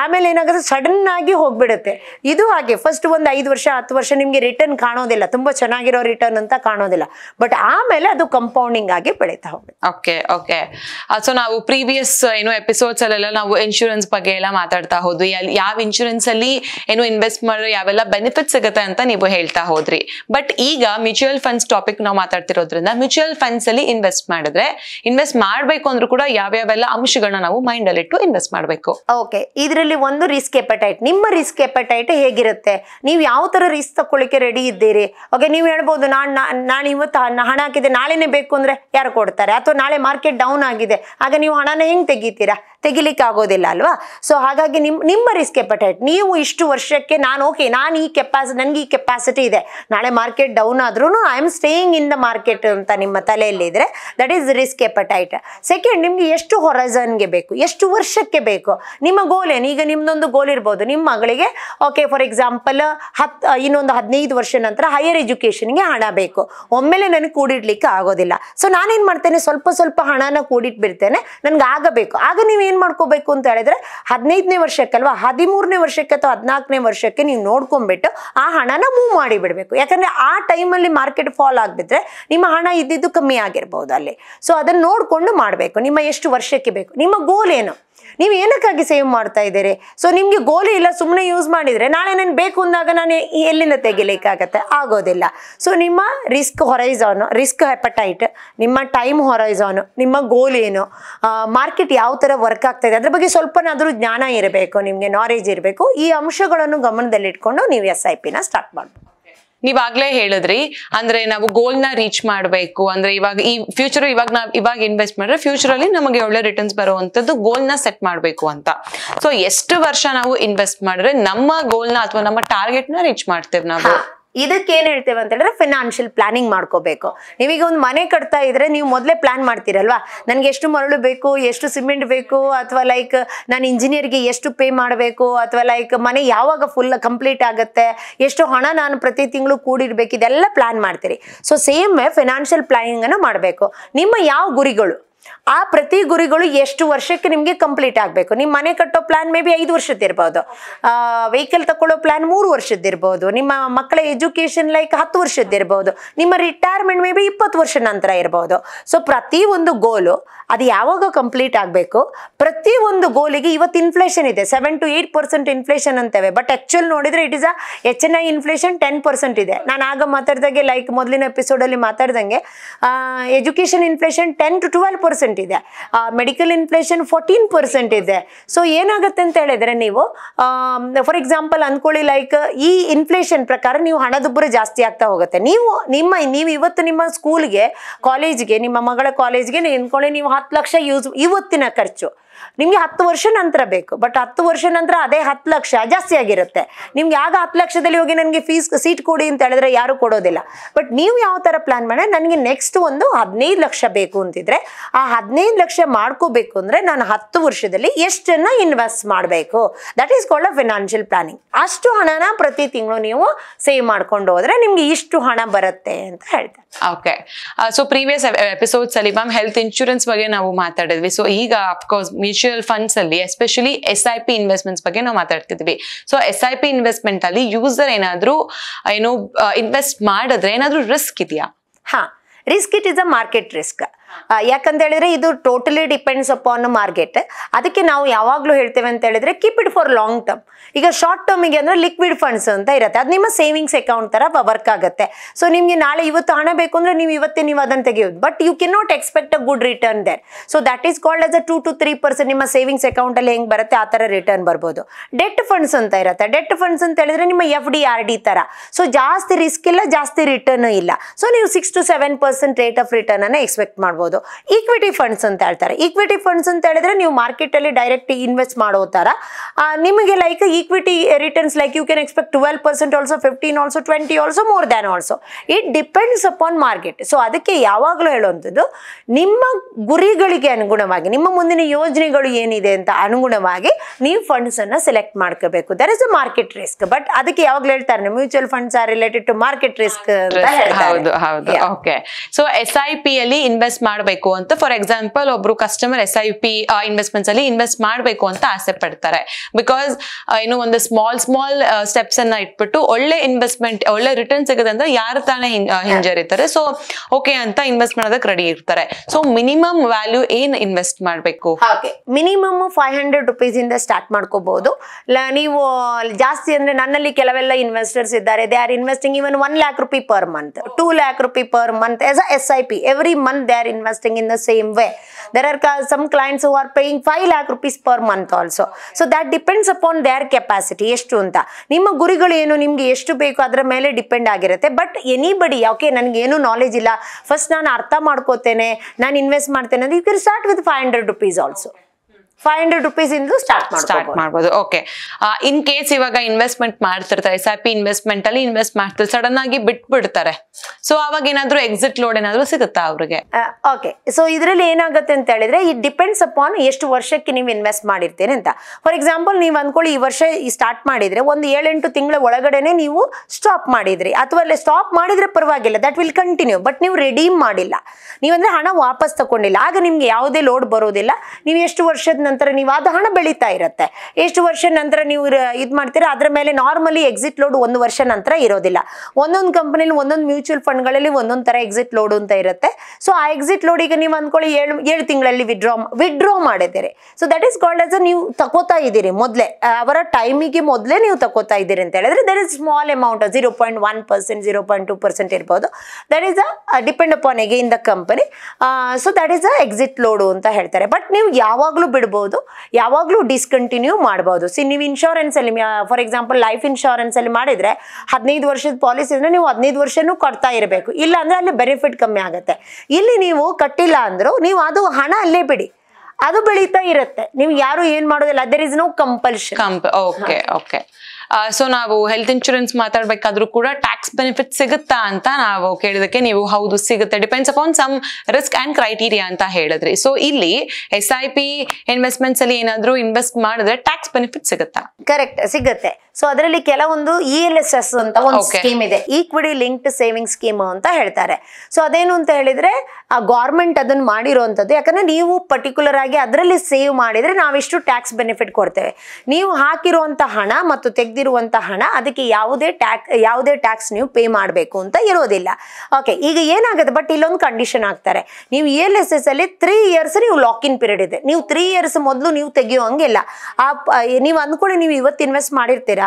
ಆಮೇಲೆ ಏನಾಗುತ್ತೆ ಸಡನ್ ಆಗಿ ಹೋಗ್ಬಿಡುತ್ತೆ ಇದು ಹಾಗೆ ಫಸ್ಟ್ ಒಂದು ಐದು ವರ್ಷ ಹತ್ತು ವರ್ಷ ನಿಮಗೆ ರಿಟರ್ನ್ ಕಾಣೋದಿಲ್ಲ ತುಂಬ ಚೆನ್ನಾಗಿರೋ ರಿಟರ್ನ್ ಅಂತ ಕಾಣೋದಿಲ್ಲ ಬಟ್ ಆಮೇಲೆ ಅದು ಕಂಪೌಂಡಿಂಗ್ ಆಗಿ ಬೆಳೀತಾ ಹೋಗುತ್ತೆ ಓಕೆ ಓಕೆ ಸೊ ನಾವು ಪ್ರೀವಿಯಸ್ uh, ಏನು ಎಪಿಸೋಡ್ಸ್ ಅಲ್ಲೆಲ್ಲ ನಾವು ಇನ್ಶೂರೆನ್ಸ್ ಬಗ್ಗೆ ಎಲ್ಲ ಮಾತಾಡ್ತಾ ಹೋದ್ವಿ ಯಾವ ಇನ್ಶೂರೆನ್ಸ್ ಅಲ್ಲಿ ಏನು ಇನ್ವೆಸ್ಟ್ ಮಾಡಿದ್ರೆ ಯಾವೆಲ್ಲ ಬೆನಿಫಿಟ್ ಸಿಗುತ್ತೆ ಅಂತ ನೀವು ಹೇಳ್ತಾ ಹೋದ್ರಿ ಬಟ್ ಈಗ ಮ್ಯೂಚುವಲ್ ಫಂಡ್ಸ್ ಟಾಪಿಕ್ ನಾವು ಮಾತಾಡ್ತಿರೋದ್ರಿಂದ ಮ್ಯೂಚುವಲ್ ಫಂಡ್ಸ್ ಅಲ್ಲಿ ಇನ್ವೆಸ್ಟ್ ಮಾಡಿದ್ರೆ ಇನ್ವೆಸ್ಟ್ ಮಾಡಬೇಕು ಅಂದ್ರೂ ಕೂಡ ಯಾವ್ಯಾವೆಲ್ಲ ಅಂಶಗಳನ್ನ ನಾವು ಮೈಂಡ್ ಅಲ್ಲಿ ಇಟ್ಟು ಇನ್ವೆಸ್ಟ್ ಮಾಡಬೇಕು ಓಕೆ ಇದರಲ್ಲಿ ಒಂದು ರಿಸ್ಕ್ ಎಪಟೈಟ್ ನಿಮ್ಮ ರಿಸ್ಕ್ ಎಪಟೈಟ್ ಹೇಗಿರುತ್ತೆ ನೀವು ಯಾವ ತರ ರಿಸ್ಕ್ ತಕೊಳ್ಳಿಕ್ಕೆ ರೆಡಿ ಇದ್ದೀರಿ ಓಕೆ ನೀವು ಹೇಳ್ಬೋದು ನಾನು ನಾನು ಇವತ್ತು ಹಣ ಹಾಕಿದೆ ನಾಳೆನೆ ಬೇಕು ಅಂದ್ರೆ ಯಾರು ಕೊಡ್ತಾರೆ ಅಥವಾ ನಾಳೆ ಮಾರ್ಕೆಟ್ ಡೌನ್ ಆಗಿದೆ ಆಗ ನೀವು ಹಣನ ಹೆಂಗ್ ತೆಗಿತೀರಾ ತೆಗಿಲಿಕ್ಕೆ ಆಗೋದಿಲ್ಲ ಅಲ್ವಾ ಸೊ ಹಾಗಾಗಿ ನಿಮ್ ನಿಮ್ಮ ರಿಸ್ಕ್ ಎಪಟೈಟ್ ನೀವು ಇಷ್ಟು ವರ್ಷಕ್ಕೆ ನಾನು ಓಕೆ ನಾನು ಈ ಕೆಪಾಸಿಟಿ ನನಗೆ ಈ ಕೆಪಾಸಿಟಿ ಇದೆ ನಾಳೆ ಮಾರ್ಕೆಟ್ ಡೌನ್ ಆದ್ರೂ I am staying in the market ಅಂತ ನಿಮ್ಮ ತಲೆಯಲ್ಲಿ ಇದ್ರೆ that is risk appetite second ನಿಮ್ಗೆ ಎಷ್ಟು ಹೊರಜನ್ಗೆ ಬೇಕು ಎಷ್ಟು ವರ್ಷಕ್ಕೆ ಬೇಕು ನಿಮ್ಮ ಗೋಲ್ ಏನು ಈಗ ನಿಮ್ದೊಂದು ಗೋಲ್ ಇರ್ಬೋದು ನಿಮ್ಮ ಮಗಳಿಗೆ ಓಕೆ ಫಾರ್ ಎಕ್ಸಾಂಪಲ್ ಹತ್ತು ಇನ್ನೊಂದು ಹದಿನೈದು ವರ್ಷ ನಂತರ ಹೈಯರ್ ಎಜುಕೇಶನ್ಗೆ ಹಣ ಬೇಕು ಒಮ್ಮೆಲೆ ನನಗೆ ಕೂಡಿಡ್ಲಿಕ್ಕೆ ಆಗೋದಿಲ್ಲ ಸೊ ನಾನೇನು ಮಾಡ್ತೇನೆ ಸ್ವಲ್ಪ ಸ್ವಲ್ಪ ಹಣನ ಕೂಡಿಟ್ಬಿಡ್ತೇನೆ ನನಗೆ ಆಗಬೇಕು ಆಗ ನೀವು ಏನ್ ಮಾಡ್ಕೋಬೇಕು ಅಂತ ಹೇಳಿದ್ರೆ ಹದಿನೈದನೇ ವರ್ಷಕ್ಕಲ್ವಾ ಹದಿಮೂರನೇ ವರ್ಷಕ್ಕೆ ಅಥವಾ ಹದಿನಾಲ್ಕನೇ ವರ್ಷಕ್ಕೆ ನೀವು ನೋಡ್ಕೊಂಡ್ಬಿಟ್ಟು ಆ ಹಣನ ಮೂವ್ ಮಾಡಿ ಬಿಡಬೇಕು ಯಾಕಂದ್ರೆ ಆ ಟೈಮಲ್ಲಿ ಮಾರ್ಕೆಟ್ ಫಾಲ್ ಆಗಿಬಿಟ್ರೆ ನಿಮ್ಮ ಹಣ ಇದ್ದಿದ್ದು ಕಮ್ಮಿ ಆಗಿರ್ಬೋದು ಅಲ್ಲಿ ಸೊ ಅದನ್ನ ನೋಡ್ಕೊಂಡು ಮಾಡಬೇಕು ನಿಮ್ಮ ಎಷ್ಟು ವರ್ಷಕ್ಕೆ ಬೇಕು ನಿಮ್ಮ ಗೋಲ್ ಏನು ನೀವು ಏನಕ್ಕಾಗಿ ಸೇವ್ ಮಾಡ್ತಾ ಇದ್ದೀರಿ ಸೊ ನಿಮಗೆ ಗೋಲಿ ಇಲ್ಲ ಸುಮ್ಮನೆ ಯೂಸ್ ಮಾಡಿದರೆ ನಾಳೆ ನಾನು ಬೇಕು ಅಂದಾಗ ನಾನು ಎಲ್ಲಿಂದ ತೆಗಿಲಿಕ್ಕಾಗತ್ತೆ ಆಗೋದಿಲ್ಲ ಸೊ ನಿಮ್ಮ ರಿಸ್ಕ್ ಹೊರೈಸಾನು ರಿಸ್ಕ್ ಹೆಪಟೈಟ್ ನಿಮ್ಮ ಟೈಮ್ ಹೊರೈಸಾನು ನಿಮ್ಮ ಗೋಲ್ ಏನು ಮಾರ್ಕೆಟ್ ಯಾವ ಥರ ವರ್ಕ್ ಆಗ್ತಾ ಇದೆ ಅದ್ರ ಬಗ್ಗೆ ಸ್ವಲ್ಪನಾದರೂ ಜ್ಞಾನ ಇರಬೇಕು ನಿಮಗೆ ನಾಲೆಜ್ ಇರಬೇಕು ಈ ಅಂಶಗಳನ್ನು ಗಮನದಲ್ಲಿಟ್ಕೊಂಡು ನೀವು ಎಸ್ ಐ ಪಿನ ಸ್ಟಾರ್ಟ್ ಮಾಡ್ಬೋದು ನೀವಾಗ್ಲೇ ಹೇಳಿದ್ರಿ ಅಂದ್ರೆ ನಾವು ಗೋಲ್ ನ ರೀಚ್ ಮಾಡಬೇಕು ಅಂದ್ರೆ ಇವಾಗ ಈ ಫ್ಯೂಚರ್ ಇವಾಗ ನಾವ್ ಇವಾಗ ಇನ್ವೆಸ್ಟ್ ಮಾಡಿದ್ರೆ ಫ್ಯೂಚರ್ ಅಲ್ಲಿ ನಮಗೆ ಒಳ್ಳೆ ರಿಟರ್ನ್ಸ್ ಬರುವಂತದ್ದು ಗೋಲ್ ನ ಸೆಟ್ ಮಾಡಬೇಕು ಅಂತ ಸೊ ಎಷ್ಟು ವರ್ಷ ನಾವು ಇನ್ವೆಸ್ಟ್ ಮಾಡಿದ್ರೆ ನಮ್ಮ ಗೋಲ್ ನ ಅಥವಾ ನಮ್ಮ ಟಾರ್ಗೆಟ್ ನ ರೀಚ್ ಮಾಡ್ತೇವೆ ನಾವು ಇದಕ್ಕೆ ಏನು ಹೇಳ್ತೇವೆ ಅಂತ ಹೇಳಿದ್ರೆ ಫಿನಾನ್ಷಿಯಲ್ ಪ್ಲಾನಿಂಗ್ ಮಾಡ್ಕೋಬೇಕು ನೀವೀಗ ಒಂದು ಮನೆ ಕಟ್ತಾ ಇದ್ರೆ ನೀವು ಮೊದಲೇ ಪ್ಲಾನ್ ಮಾಡ್ತೀರಲ್ವಾ ನನಗೆ ಎಷ್ಟು ಮರಳು ಬೇಕು ಎಷ್ಟು ಸಿಮೆಂಟ್ ಬೇಕು ಅಥವಾ ಲೈಕ್ ನಾನು ಇಂಜಿನಿಯರ್ಗೆ ಎಷ್ಟು ಪೇ ಮಾಡಬೇಕು ಅಥವಾ ಲೈಕ್ ಮನೆ ಯಾವಾಗ ಫುಲ್ ಕಂಪ್ಲೀಟ್ ಆಗುತ್ತೆ ಎಷ್ಟು ಹಣ ನಾನು ಪ್ರತಿ ತಿಂಗಳು ಕೂಡಿರ್ಬೇಕು ಇದೆಲ್ಲ ಪ್ಲಾನ್ ಮಾಡ್ತೀರಿ ಸೊ ಸೇಮ್ ಫಿನಾನ್ಷಿಯಲ್ ಪ್ಲಾನಿಂಗನ್ನು ಮಾಡಬೇಕು ನಿಮ್ಮ ಯಾವ ಗುರಿಗಳು ಆ ಪ್ರತಿ ಗುರಿಗಳು ಎಷ್ಟು ವರ್ಷಕ್ಕೆ ನಿಮಗೆ ಕಂಪ್ಲೀಟ್ ಆಗಬೇಕು ನಿಮ್ಮ ಮನೆ ಕಟ್ಟೋ ಪ್ಲಾನ್ ಮೇ ಬಿ ಐದು ವರ್ಷದ್ದಿರ್ಬೋದು ವೆಹಿಕಲ್ ತಗೊಳ್ಳೋ ಪ್ಲಾನ್ ಮೂರು ವರ್ಷದ್ದಿರ್ಬೋದು ನಿಮ್ಮ ಮಕ್ಕಳ ಎಜುಕೇಷನ್ ಲೈಕ್ ಹತ್ತು ವರ್ಷದ್ದಿರ್ಬೋದು ನಿಮ್ಮ ರಿಟೈರ್ಮೆಂಟ್ ಮೇ ಬಿ ಇಪ್ಪತ್ತು ವರ್ಷ ನಂತರ ಇರ್ಬೋದು ಸೊ ಪ್ರತಿ ಒಂದು ಗೋಲು ಅದು ಯಾವಾಗ ಕಂಪ್ಲೀಟ್ ಆಗಬೇಕು ಪ್ರತಿ ಒಂದು ಗೋಲಿಗೆ ಇವತ್ತು ಇನ್ಫ್ಲೇಷನ್ ಇದೆ seven to eight percent inflation ಅಂತೇವೆ ಬಟ್ ಆ್ಯಕ್ಚುಲ್ ನೋಡಿದರೆ it is a H N I inflation ten percent ಇದೆ ನಾನು ಆಗ ಮಾತಾಡ್ದಾಗೆ ಲೈಕ್ ಮೊದಲಿನ ಎಪಿಸೋಡಲ್ಲಿ ಮಾತಾಡ್ದಂಗೆ education inflation ten to twelve percent ಇದೆ ಮೆಡಿಕಲ್ ಇನ್ಫ್ಲೇಷನ್ ಫೋರ್ಟೀನ್ ಪರ್ಸೆಂಟ್ ಇದೆ ಸೊ ಏನಾಗುತ್ತೆ ಅಂತ ಹೇಳಿದ್ರೆ ನೀವು ಫಾರ್ ಎಕ್ಸಾಂಪಲ್ ಅಂದ್ಕೊಳ್ಳಿ ಲೈಕ್ ಈ ಇನ್ಫ್ಲೇಷನ್ ಪ್ರಕಾರ ನೀವು ಹಣದುಬ್ಬರ ಜಾಸ್ತಿ ಆಗ್ತಾ ಹೋಗುತ್ತೆ ನೀವು ನಿಮ್ಮ ನೀವು ಇವತ್ತು ನಿಮ್ಮ ಸ್ಕೂಲ್ಗೆ ಕಾಲೇಜ್ಗೆ ನಿಮ್ಮ ಮಗಳ ಕಾಲೇಜ್ಗೆ ಅಂದ್ಕೊಳ್ಳಿ ನೀವು ಹತ್ತು ಲಕ್ಷ ಯೂಸ್ ಇವತ್ತಿನ ಖರ್ಚು ನಿಮ್ಗೆ ಹತ್ತು ವರ್ಷ ನಂತರ ಬೇಕು ಬಟ್ ಹತ್ತು ವರ್ಷ ನಂತರ ಅದೇ ಹತ್ತು ಲಕ್ಷ ಜಾಸ್ತಿ ಆಗಿರುತ್ತೆ ನಿಮ್ಗೆ ಯಾವಾಗ ಹತ್ತು ಲಕ್ಷದಲ್ಲಿ ಹೋಗಿ ನನಗೆ ಫೀಸ್ ಸೀಟ್ ಕೊಡಿ ಅಂತ ಹೇಳಿದ್ರೆ ಯಾರು ಕೊಡೋದಿಲ್ಲ ಬಟ್ ನೀವು ಯಾವ ಥರ ಪ್ಲಾನ್ ಮಾಡಿ ನನಗೆ ನೆಕ್ಸ್ಟ್ ಒಂದು ಹದಿನೈದು ಲಕ್ಷ ಬೇಕು ಅಂತಿದ್ರೆ ಆ ಹದಿನೈದು ಲಕ್ಷ ಮಾಡ್ಕೋಬೇಕು ಅಂದ್ರೆ ನಾನು ಹತ್ತು ವರ್ಷದಲ್ಲಿ ಎಷ್ಟನ್ನ ಇನ್ವೆಸ್ಟ್ ಮಾಡಬೇಕು that is called financial planning ಅಷ್ಟು ಹಣನ ಪ್ರತಿ ತಿಂಗಳು ನೀವು ಸೇವ್ ಮಾಡ್ಕೊಂಡು ಹೋದ್ರೆ ನಿಮ್ಗೆ ಇಷ್ಟು ಹಣ ಬರುತ್ತೆ ಅಂತ ಹೇಳ್ತಾರೆ ಓಕೆ ಸೊ ಪ್ರೀವಿಯಸ್ ಎಪಿಸೋಡ್ಸ್ ಅಲ್ಲಿ ಮ್ಯಾಮ್ ಹೆಲ್ತ್ ಇನ್ಶೂರೆನ್ಸ್ ಬಗ್ಗೆ ನಾವು ಮಾತಾಡಿದ್ವಿ ಸೊ ಈಗ ಅಫ್ಕೋರ್ಸ್ ಮ್ಯೂಚುವಲ್ ಫಂಡ್ಸ್ ಅಲ್ಲಿ especially S I P investments ಬಗ್ಗೆ ನಾವು ಮಾತಾಡ್ತಿದ್ವಿ so S I P investment ಅಲ್ಲಿ ಯೂಸರ್ ಏನಾದ್ರೂ ಏನು ಇನ್ವೆಸ್ಟ್ uh, ಮಾಡಿದ್ರೆ ಏನಾದ್ರೂ ರಿಸ್ಕ್ ಇದೆಯಾ ಹಾ risk it is a market risk ಯಾಕಂತ ಹೇಳಿದ್ರೆ ಇದು ಟೋಟಲಿ ಡಿಪೆಂಡ್ಸ್ ಅಪಾನ್ ಮಾರ್ಕೆಟ್ ಅದಕ್ಕೆ ನಾವು ಯಾವಾಗ್ಲೂ ಹೇಳ್ತೇವೆ ಅಂತ ಹೇಳಿದ್ರೆ keep it for long term ಈಗ ಶಾರ್ಟ್ ಟರ್ಮಿಗೆ ಅಂದ್ರೆ ಲಿಕ್ವಿಡ್ ಫಂಡ್ಸ್ ಅಂತ ಇರುತ್ತೆ ಅದು ನಿಮ್ಮ ಸೇವಿಂಗ್ಸ್ ಅಕೌಂಟ್ ತರ ವರ್ಕ್ ಆಗುತ್ತೆ ಸೊ ನಿಮಗೆ ನಾಳೆ ಇವತ್ತು ಹಣ ಬೇಕು ಅಂದ್ರೆ ನೀವು ಇವತ್ತೇ ನೀವು ಅದನ್ನು ತೆಗೆಯೋದು but you can not expect a good return there so that is called as a two to three percent ನಿಮ್ಮ ಸೇವಿಂಗ್ಸ್ ಅಕೌಂಟ್ ಅಲ್ಲಿ ಹೆಂಗ್ ಬರುತ್ತೆ ಆ ತರ ರಿಟರ್ನ್ ಬರ್ಬೋದು ಡೆಟ್ ಫಂಡ್ಸ್ ಅಂತ ಇರುತ್ತೆ ಡೆಟ್ ಫಂಡ್ಸ್ ಅಂತ ಹೇಳಿದ್ರೆ ನಿಮ್ಮ ಎಫ್ ಡಿ ಆರ್ ಡಿ ತರ ಸೊ ಜಾಸ್ತಿ ರಿಸ್ಕ್ ಇಲ್ಲ ಜಾಸ್ತಿ ರಿಟರ್ನ್ ಇಲ್ಲ ಸೊ ನೀವು six to seven percent rate of return ಅನ್ನ ಎಕ್ಸ್ಪೆಕ್ಟ್ ಮಾಡ್ಬೋದು ಮಾಡ್ಬೋದು ಈಕ್ವಿಟಿ ಫಂಡ್ಸ್ ಅಂತ ಹೇಳ್ತಾರೆ ಈಕ್ವಿಟಿ ಫಂಡ್ಸ್ ಅಂತ ಹೇಳಿದ್ರೆ ನೀವು ಮಾರ್ಕೆಟ್ ಅಲ್ಲಿ ಡೈರೆಕ್ಟ್ ಇನ್ವೆಸ್ಟ್ ಮಾಡೋ ಥರ ನಿಮಗೆ like equity returns like you can expect twelve percent also fifteen also twenty also more than also it depends upon market so ಅದಕ್ಕೆ ಯಾವಾಗಲೂ ಹೇಳುವಂಥದ್ದು ನಿಮ್ಮ ಗುರಿಗಳಿಗೆ ಅನುಗುಣವಾಗಿ ನಿಮ್ಮ ಮುಂದಿನ ಯೋಜನೆಗಳು ಏನಿದೆ ಅಂತ ಅನುಗುಣವಾಗಿ ನೀವು ಫಂಡ್ಸ್ ಫಂಡ್ಸನ್ನು ಸೆಲೆಕ್ಟ್ ಮಾಡ್ಕೋಬೇಕು there is a market risk but ಅದಕ್ಕೆ ಯಾವಾಗಲೂ ಹೇಳ್ತಾರೆ mutual funds are related to market risk ಅಂತ ಹೇಳ್ತಾರೆ ಹೌದು ಹೌದು okay so S I P ಅಲ್ಲಿ ಇನ್ವೆಸ್ಟ್ ಮಾಡಬೇಕು ಅಂತ ಫಾರ್ ಎಕ್ಸಾಂಪಲ್ ಒಬ್ರು customer S I P investments ಅಲ್ಲಿ ಇನ್ವೆಸ್ಟ್ ಮಾಡಬೇಕು ಅಂತ ಆಸೆ ಪಡ್ತಾರೆ ಬಿಕಾಸ್ ಏನು ಒಂದು ಸ್ಮಾಲ್ ಸ್ಮಾಲ್ ಸ್ಟೆಪ್ಸ್ ಅನ್ನ ಇಟ್ಬಿಟ್ಟು ಒಳ್ಳೆ ಇನ್ವೆಸ್ಟ್ಮೆಂಟ್ ಒಳ್ಳೆ ರಿಟರ್ನ್ ಸಿಗದೆ ಅಂದ್ರೆ ಯಾರು ತಾನೇ ಹಿಂಜರಿತಾರೆ ಸೊ ಓಕೆ ಅಂತ ಇನ್ವೆಸ್ಟ್ ಮಾಡೋದಕ್ಕೆ ರೆಡಿ ಇರ್ತಾರೆ ಸೊ ಮಿನಿಮಮ್ ವ್ಯಾಲ್ಯೂ ಏನ್ ಇನ್ವೆಸ್ಟ್ ಮಾಡಬೇಕು ಮಿನಿಮಮ್ ಫೈವ್ ಹಂಡ್ರೆಡ್ ರುಪೀಸ್ ಇಂದ ಸ್ಟಾರ್ಟ್ ಮಾಡ್ಕೋಬಹುದು ನೀವು ಜಾಸ್ತಿ ಅಂದ್ರೆ ನನ್ನಲ್ಲಿ ಕೆಲವೆಲ್ಲ ಇನ್ವೆಸ್ಟರ್ಸ್ ಇದ್ದಾರೆ they are investing even one lakh rupee per month two lakh rupee per month S S I P every month they are investing in the same way. There are some clients who are paying 5 lakh rupees per month also. So that depends upon their capacity. Yes, to unta. Nima guru gulu yenu nimge ge yes adra mele depend agirate. But anybody, okay, nan ge yenu knowledge illa. First nan artha marko tene, nan invest marko tene, you can start with 500 rupees also. Five hundred rupees ಇಂದ start start ಮಾಡ್ಬೋದು okay in case ಇವಾಗ investment ಮಾಡ್ತಿರ್ತಾರೆ S I investment ಅಲ್ಲಿ invest ಮಾಡ್ತಾರೆ sudden ಆಗಿ ಬಿಟ್ಬಿಡ್ತಾರೆ so ಅವಾಗ ಏನಾದ್ರೂ ಎಕ್ಸಿಟ್ ಲೋಡ್ ಏನಾದ್ರು ಸಿಗುತ್ತಾ ಅವ್ರಿಗೆ ಓಕೆ ಸೊ ಇದರಲ್ಲಿ ಏನಾಗುತ್ತೆ ಅಂತ ಹೇಳಿದ್ರೆ ಇಟ್ ಡಿಪೆಂಡ್ಸ್ ಅಪಾನ್ ಎಷ್ಟು ವರ್ಷಕ್ಕೆ ನೀವು ಇನ್ವೆಸ್ಟ್ ಮಾಡಿರ್ತೀರಿ ಅಂತ ಫಾರ್ ಎಕ್ಸಾಂಪಲ್ ನೀವು ಅಂದ್ಕೊಳ್ಳಿ ಈ ವರ್ಷ ಸ್ಟಾರ್ಟ್ ಮಾಡಿದ್ರೆ ಒಂದು ಏಳೆಂಟು ತಿಂಗಳ ಒಳಗಡೆನೆ ನೀವು ಸ್ಟಾಪ್ ಮಾಡಿದ್ರಿ ಅಥವಾ ಅಲ್ಲಿ ಸ್ಟಾಪ್ ಮಾಡಿದ್ರೆ ಪರವಾಗಿಲ್ಲ ದಟ್ ವಿಲ್ ಕಂಟಿನ್ಯೂ ಬಟ್ ನೀವು ರೆಡೀಮ್ ಮಾಡಿಲ್ಲ ನೀವಂದ್ರೆ ಹಣ ವಾಪಸ್ ತಗೊಂಡಿಲ್ಲ ಆಗ ನಿಮ್ಗೆ ಯಾವುದೇ ಲೋಡ್ ಬರೋದಿಲ್ಲ ನೀವು ಎಷ್ಟು ವರ್ಷದ ನಂತರ ನೀವು ಆದ ಹಣ ಬೆಳೀತಾ ಇರುತ್ತೆ ಎಷ್ಟು ವರ್ಷ ನಂತರ ನೀವು ಇದು ಮಾಡ್ತೀರಾ ಅದರ ಮೇಲೆ ನಾರ್ಮಲಿ ಎಕ್ಸಿಟ್ ಲೋಡ್ ಒಂದು ವರ್ಷ ನಂತರ ಇರೋದಿಲ್ಲ ಒಂದೊಂದು ಕಂಪನಿಲಿ ಒಂದೊಂದು ಮ್ಯೂಚುವಲ್ ಫಂಡ್ಗಳಲ್ಲಿ ಒಂದೊಂದು ಥರ ಎಕ್ಸಿಟ್ ಲೋಡ್ ಅಂತ ಇರುತ್ತೆ ಸೊ ಆ ಎಕ್ಸಿಟ್ ಲೋಡ್ ಈಗ ನೀವು ಅಂದ್ಕೊಳ್ಳಿ ಏಳು ಏಳು ತಿಂಗಳಲ್ಲಿ ವಿಡ್ರಾ ವಿಡ್ರಾ ಮಾಡಿದ್ದೀರಿ so that is called as a ನೀವು ತಗೋತಾ ಇದ್ದೀರಿ ಮೊದಲೇ ಅವರ ಟೈಮಿಗೆ ಮೊದಲೇ ನೀವು ತಗೋತಾ ಇದ್ದೀರಿ ಅಂತ ಹೇಳಿದ್ರೆ that is small amount zero point one percent zero point two percent ಇರ್ಬೋದು that is a depend upon again the company so that is a exit load ಅಂತ ಹೇಳ್ತಾರೆ ಬಟ್ ನೀವು ಯಾವಾಗಲೂ ಬಿಡ್ಬೋದು ಯಾವಾಗ್ಲೂ ಯಾವಾಗಲೂ ಡಿಸ್ಕಂಟಿನ್ಯೂ ಮಾಡ್ಬೋದು ಸಿ ನೀವು ಇನ್ಶೂರೆನ್ಸಲ್ಲಿ ಫಾರ್ ಎಕ್ಸಾಂಪಲ್ ಲೈಫ್ ಅಲ್ಲಿ ಮಾಡಿದ್ರೆ ಹದಿನೈದು ವರ್ಷದ ಪಾಲಿಸಿ ಅಂದರೆ ನೀವು ಹದಿನೈದು ವರ್ಷನೂ ಕಟ್ತಾ ಇರಬೇಕು ಇಲ್ಲ ಅಂದ್ರೆ ಅಲ್ಲಿ ಬೆನಿಫಿಟ್ ಕಮ್ಮಿ ಆಗುತ್ತೆ ಇಲ್ಲಿ ನೀವು ಕಟ್ಟಿಲ್ಲ ಅಂದರೂ ನೀವು ಅದು ಹಣ ಅಲ್ಲೇ ಬಿಡಿ ಅದು ಬೆಳೀತಾ ಇರುತ್ತೆ ನೀವು ಯಾರು ಏನು ಮಾಡೋದಿಲ್ಲ there is no compulsion okay okay so ನಾವು ಹೆಲ್ತ್ ಇನ್ಶೂರೆನ್ಸ್ ಮಾತಾಡ್ಬೇಕಾದ್ರೂ ಕೂಡ ಟ್ಯಾಕ್ಸ್ ಬೆನಿಫಿಟ್ ಸಿಗುತ್ತಾ ಅಂತ ನಾವು ಕೇಳಿದಕ್ಕೆ ನೀವು ಹೌದು ಸಿಗುತ್ತೆ depends upon some risk and criteria ಅಂತ ಹೇಳಿದ್ರಿ ಸೊ ಇಲ್ಲಿ ಎಸ್ ಐ ಪಿ ಇನ್ವೆಸ್ಟ್ಮೆಂಟ್ಸ್ ಅಲ್ಲಿ ಏನಾದ್ರು ಇನ್ವೆಸ್ಟ್ ಮಾಡಿದ್ರೆ ಟ್ಯಾಕ್ಸ್ ಬೆನಿಫಿಟ್ ಸಿಗುತ್ತಾ ಕರೆಕ್ಟ್ ಸಿಗುತ್ತೆ ಸೊ ಅದರಲ್ಲಿ ಕೆಲವೊಂದು ಇ ಎಲ್ ಎಸ್ ಎಸ್ ಅಂತ ಒಂದು ಸ್ಕೀಮ್ ಇದೆ ಈಕ್ವಿಟಿ ಲಿಂಕ್ಡ್ ಸೇವಿಂಗ್ ಸ್ಕೀಮ್ ಅಂತ ಹೇಳ್ತಾರೆ ಸೊ ಅದೇನು ಅಂತ ಹೇಳಿದ್ರೆ ಆ ಗೌರ್ಮೆಂಟ್ ಅದನ್ನ ಮಾಡಿರೋಂಥದ್ದು ಯಾಕಂದ್ರೆ ನೀವು ಪರ್ಟಿಕ್ಯುಲರ್ ಆಗಿ ಅದರಲ್ಲಿ ಸೇವ್ ಮಾಡಿದ್ರೆ ನಾವಿಷ್ಟು ಟ್ಯಾಕ್ಸ್ ಬೆನಿಫಿಟ್ ಕೊಡ್ತೇವೆ ನೀವು ಹಾಕಿರುವಂತ ಹಣ ಮತ್ತು ತೆಗೆದಿರುವಂತ ಹಣ ಅದಕ್ಕೆ ಯಾವುದೇ ಟ್ಯಾಕ್ ಯಾವುದೇ ಟ್ಯಾಕ್ಸ್ ನೀವು ಪೇ ಮಾಡಬೇಕು ಅಂತ ಇರೋದಿಲ್ಲ ಓಕೆ ಈಗ ಏನಾಗುತ್ತೆ ಬಟ್ ಇಲ್ಲೊಂದು ಕಂಡೀಷನ್ ಆಗ್ತಾರೆ ನೀವು ಇ ಎಲ್ ಎಸ್ ಎಸ್ ಅಲ್ಲಿ ತ್ರೀ ಇಯರ್ಸ್ ನೀವು ಲಾಕ್ ಇನ್ ಪೀರಿಯಡ್ ಇದೆ ನೀವು ತ್ರೀ ಇಯರ್ಸ್ ಮೊದಲು ನೀವು ಹಂಗಿಲ್ಲ ಆ ನೀವು ಅಂದ್ಕೊಂಡು ನೀವು ಇವತ್ತು ಇನ್ವೆಸ್ಟ್ ಮಾಡಿರ್ತೀರಾ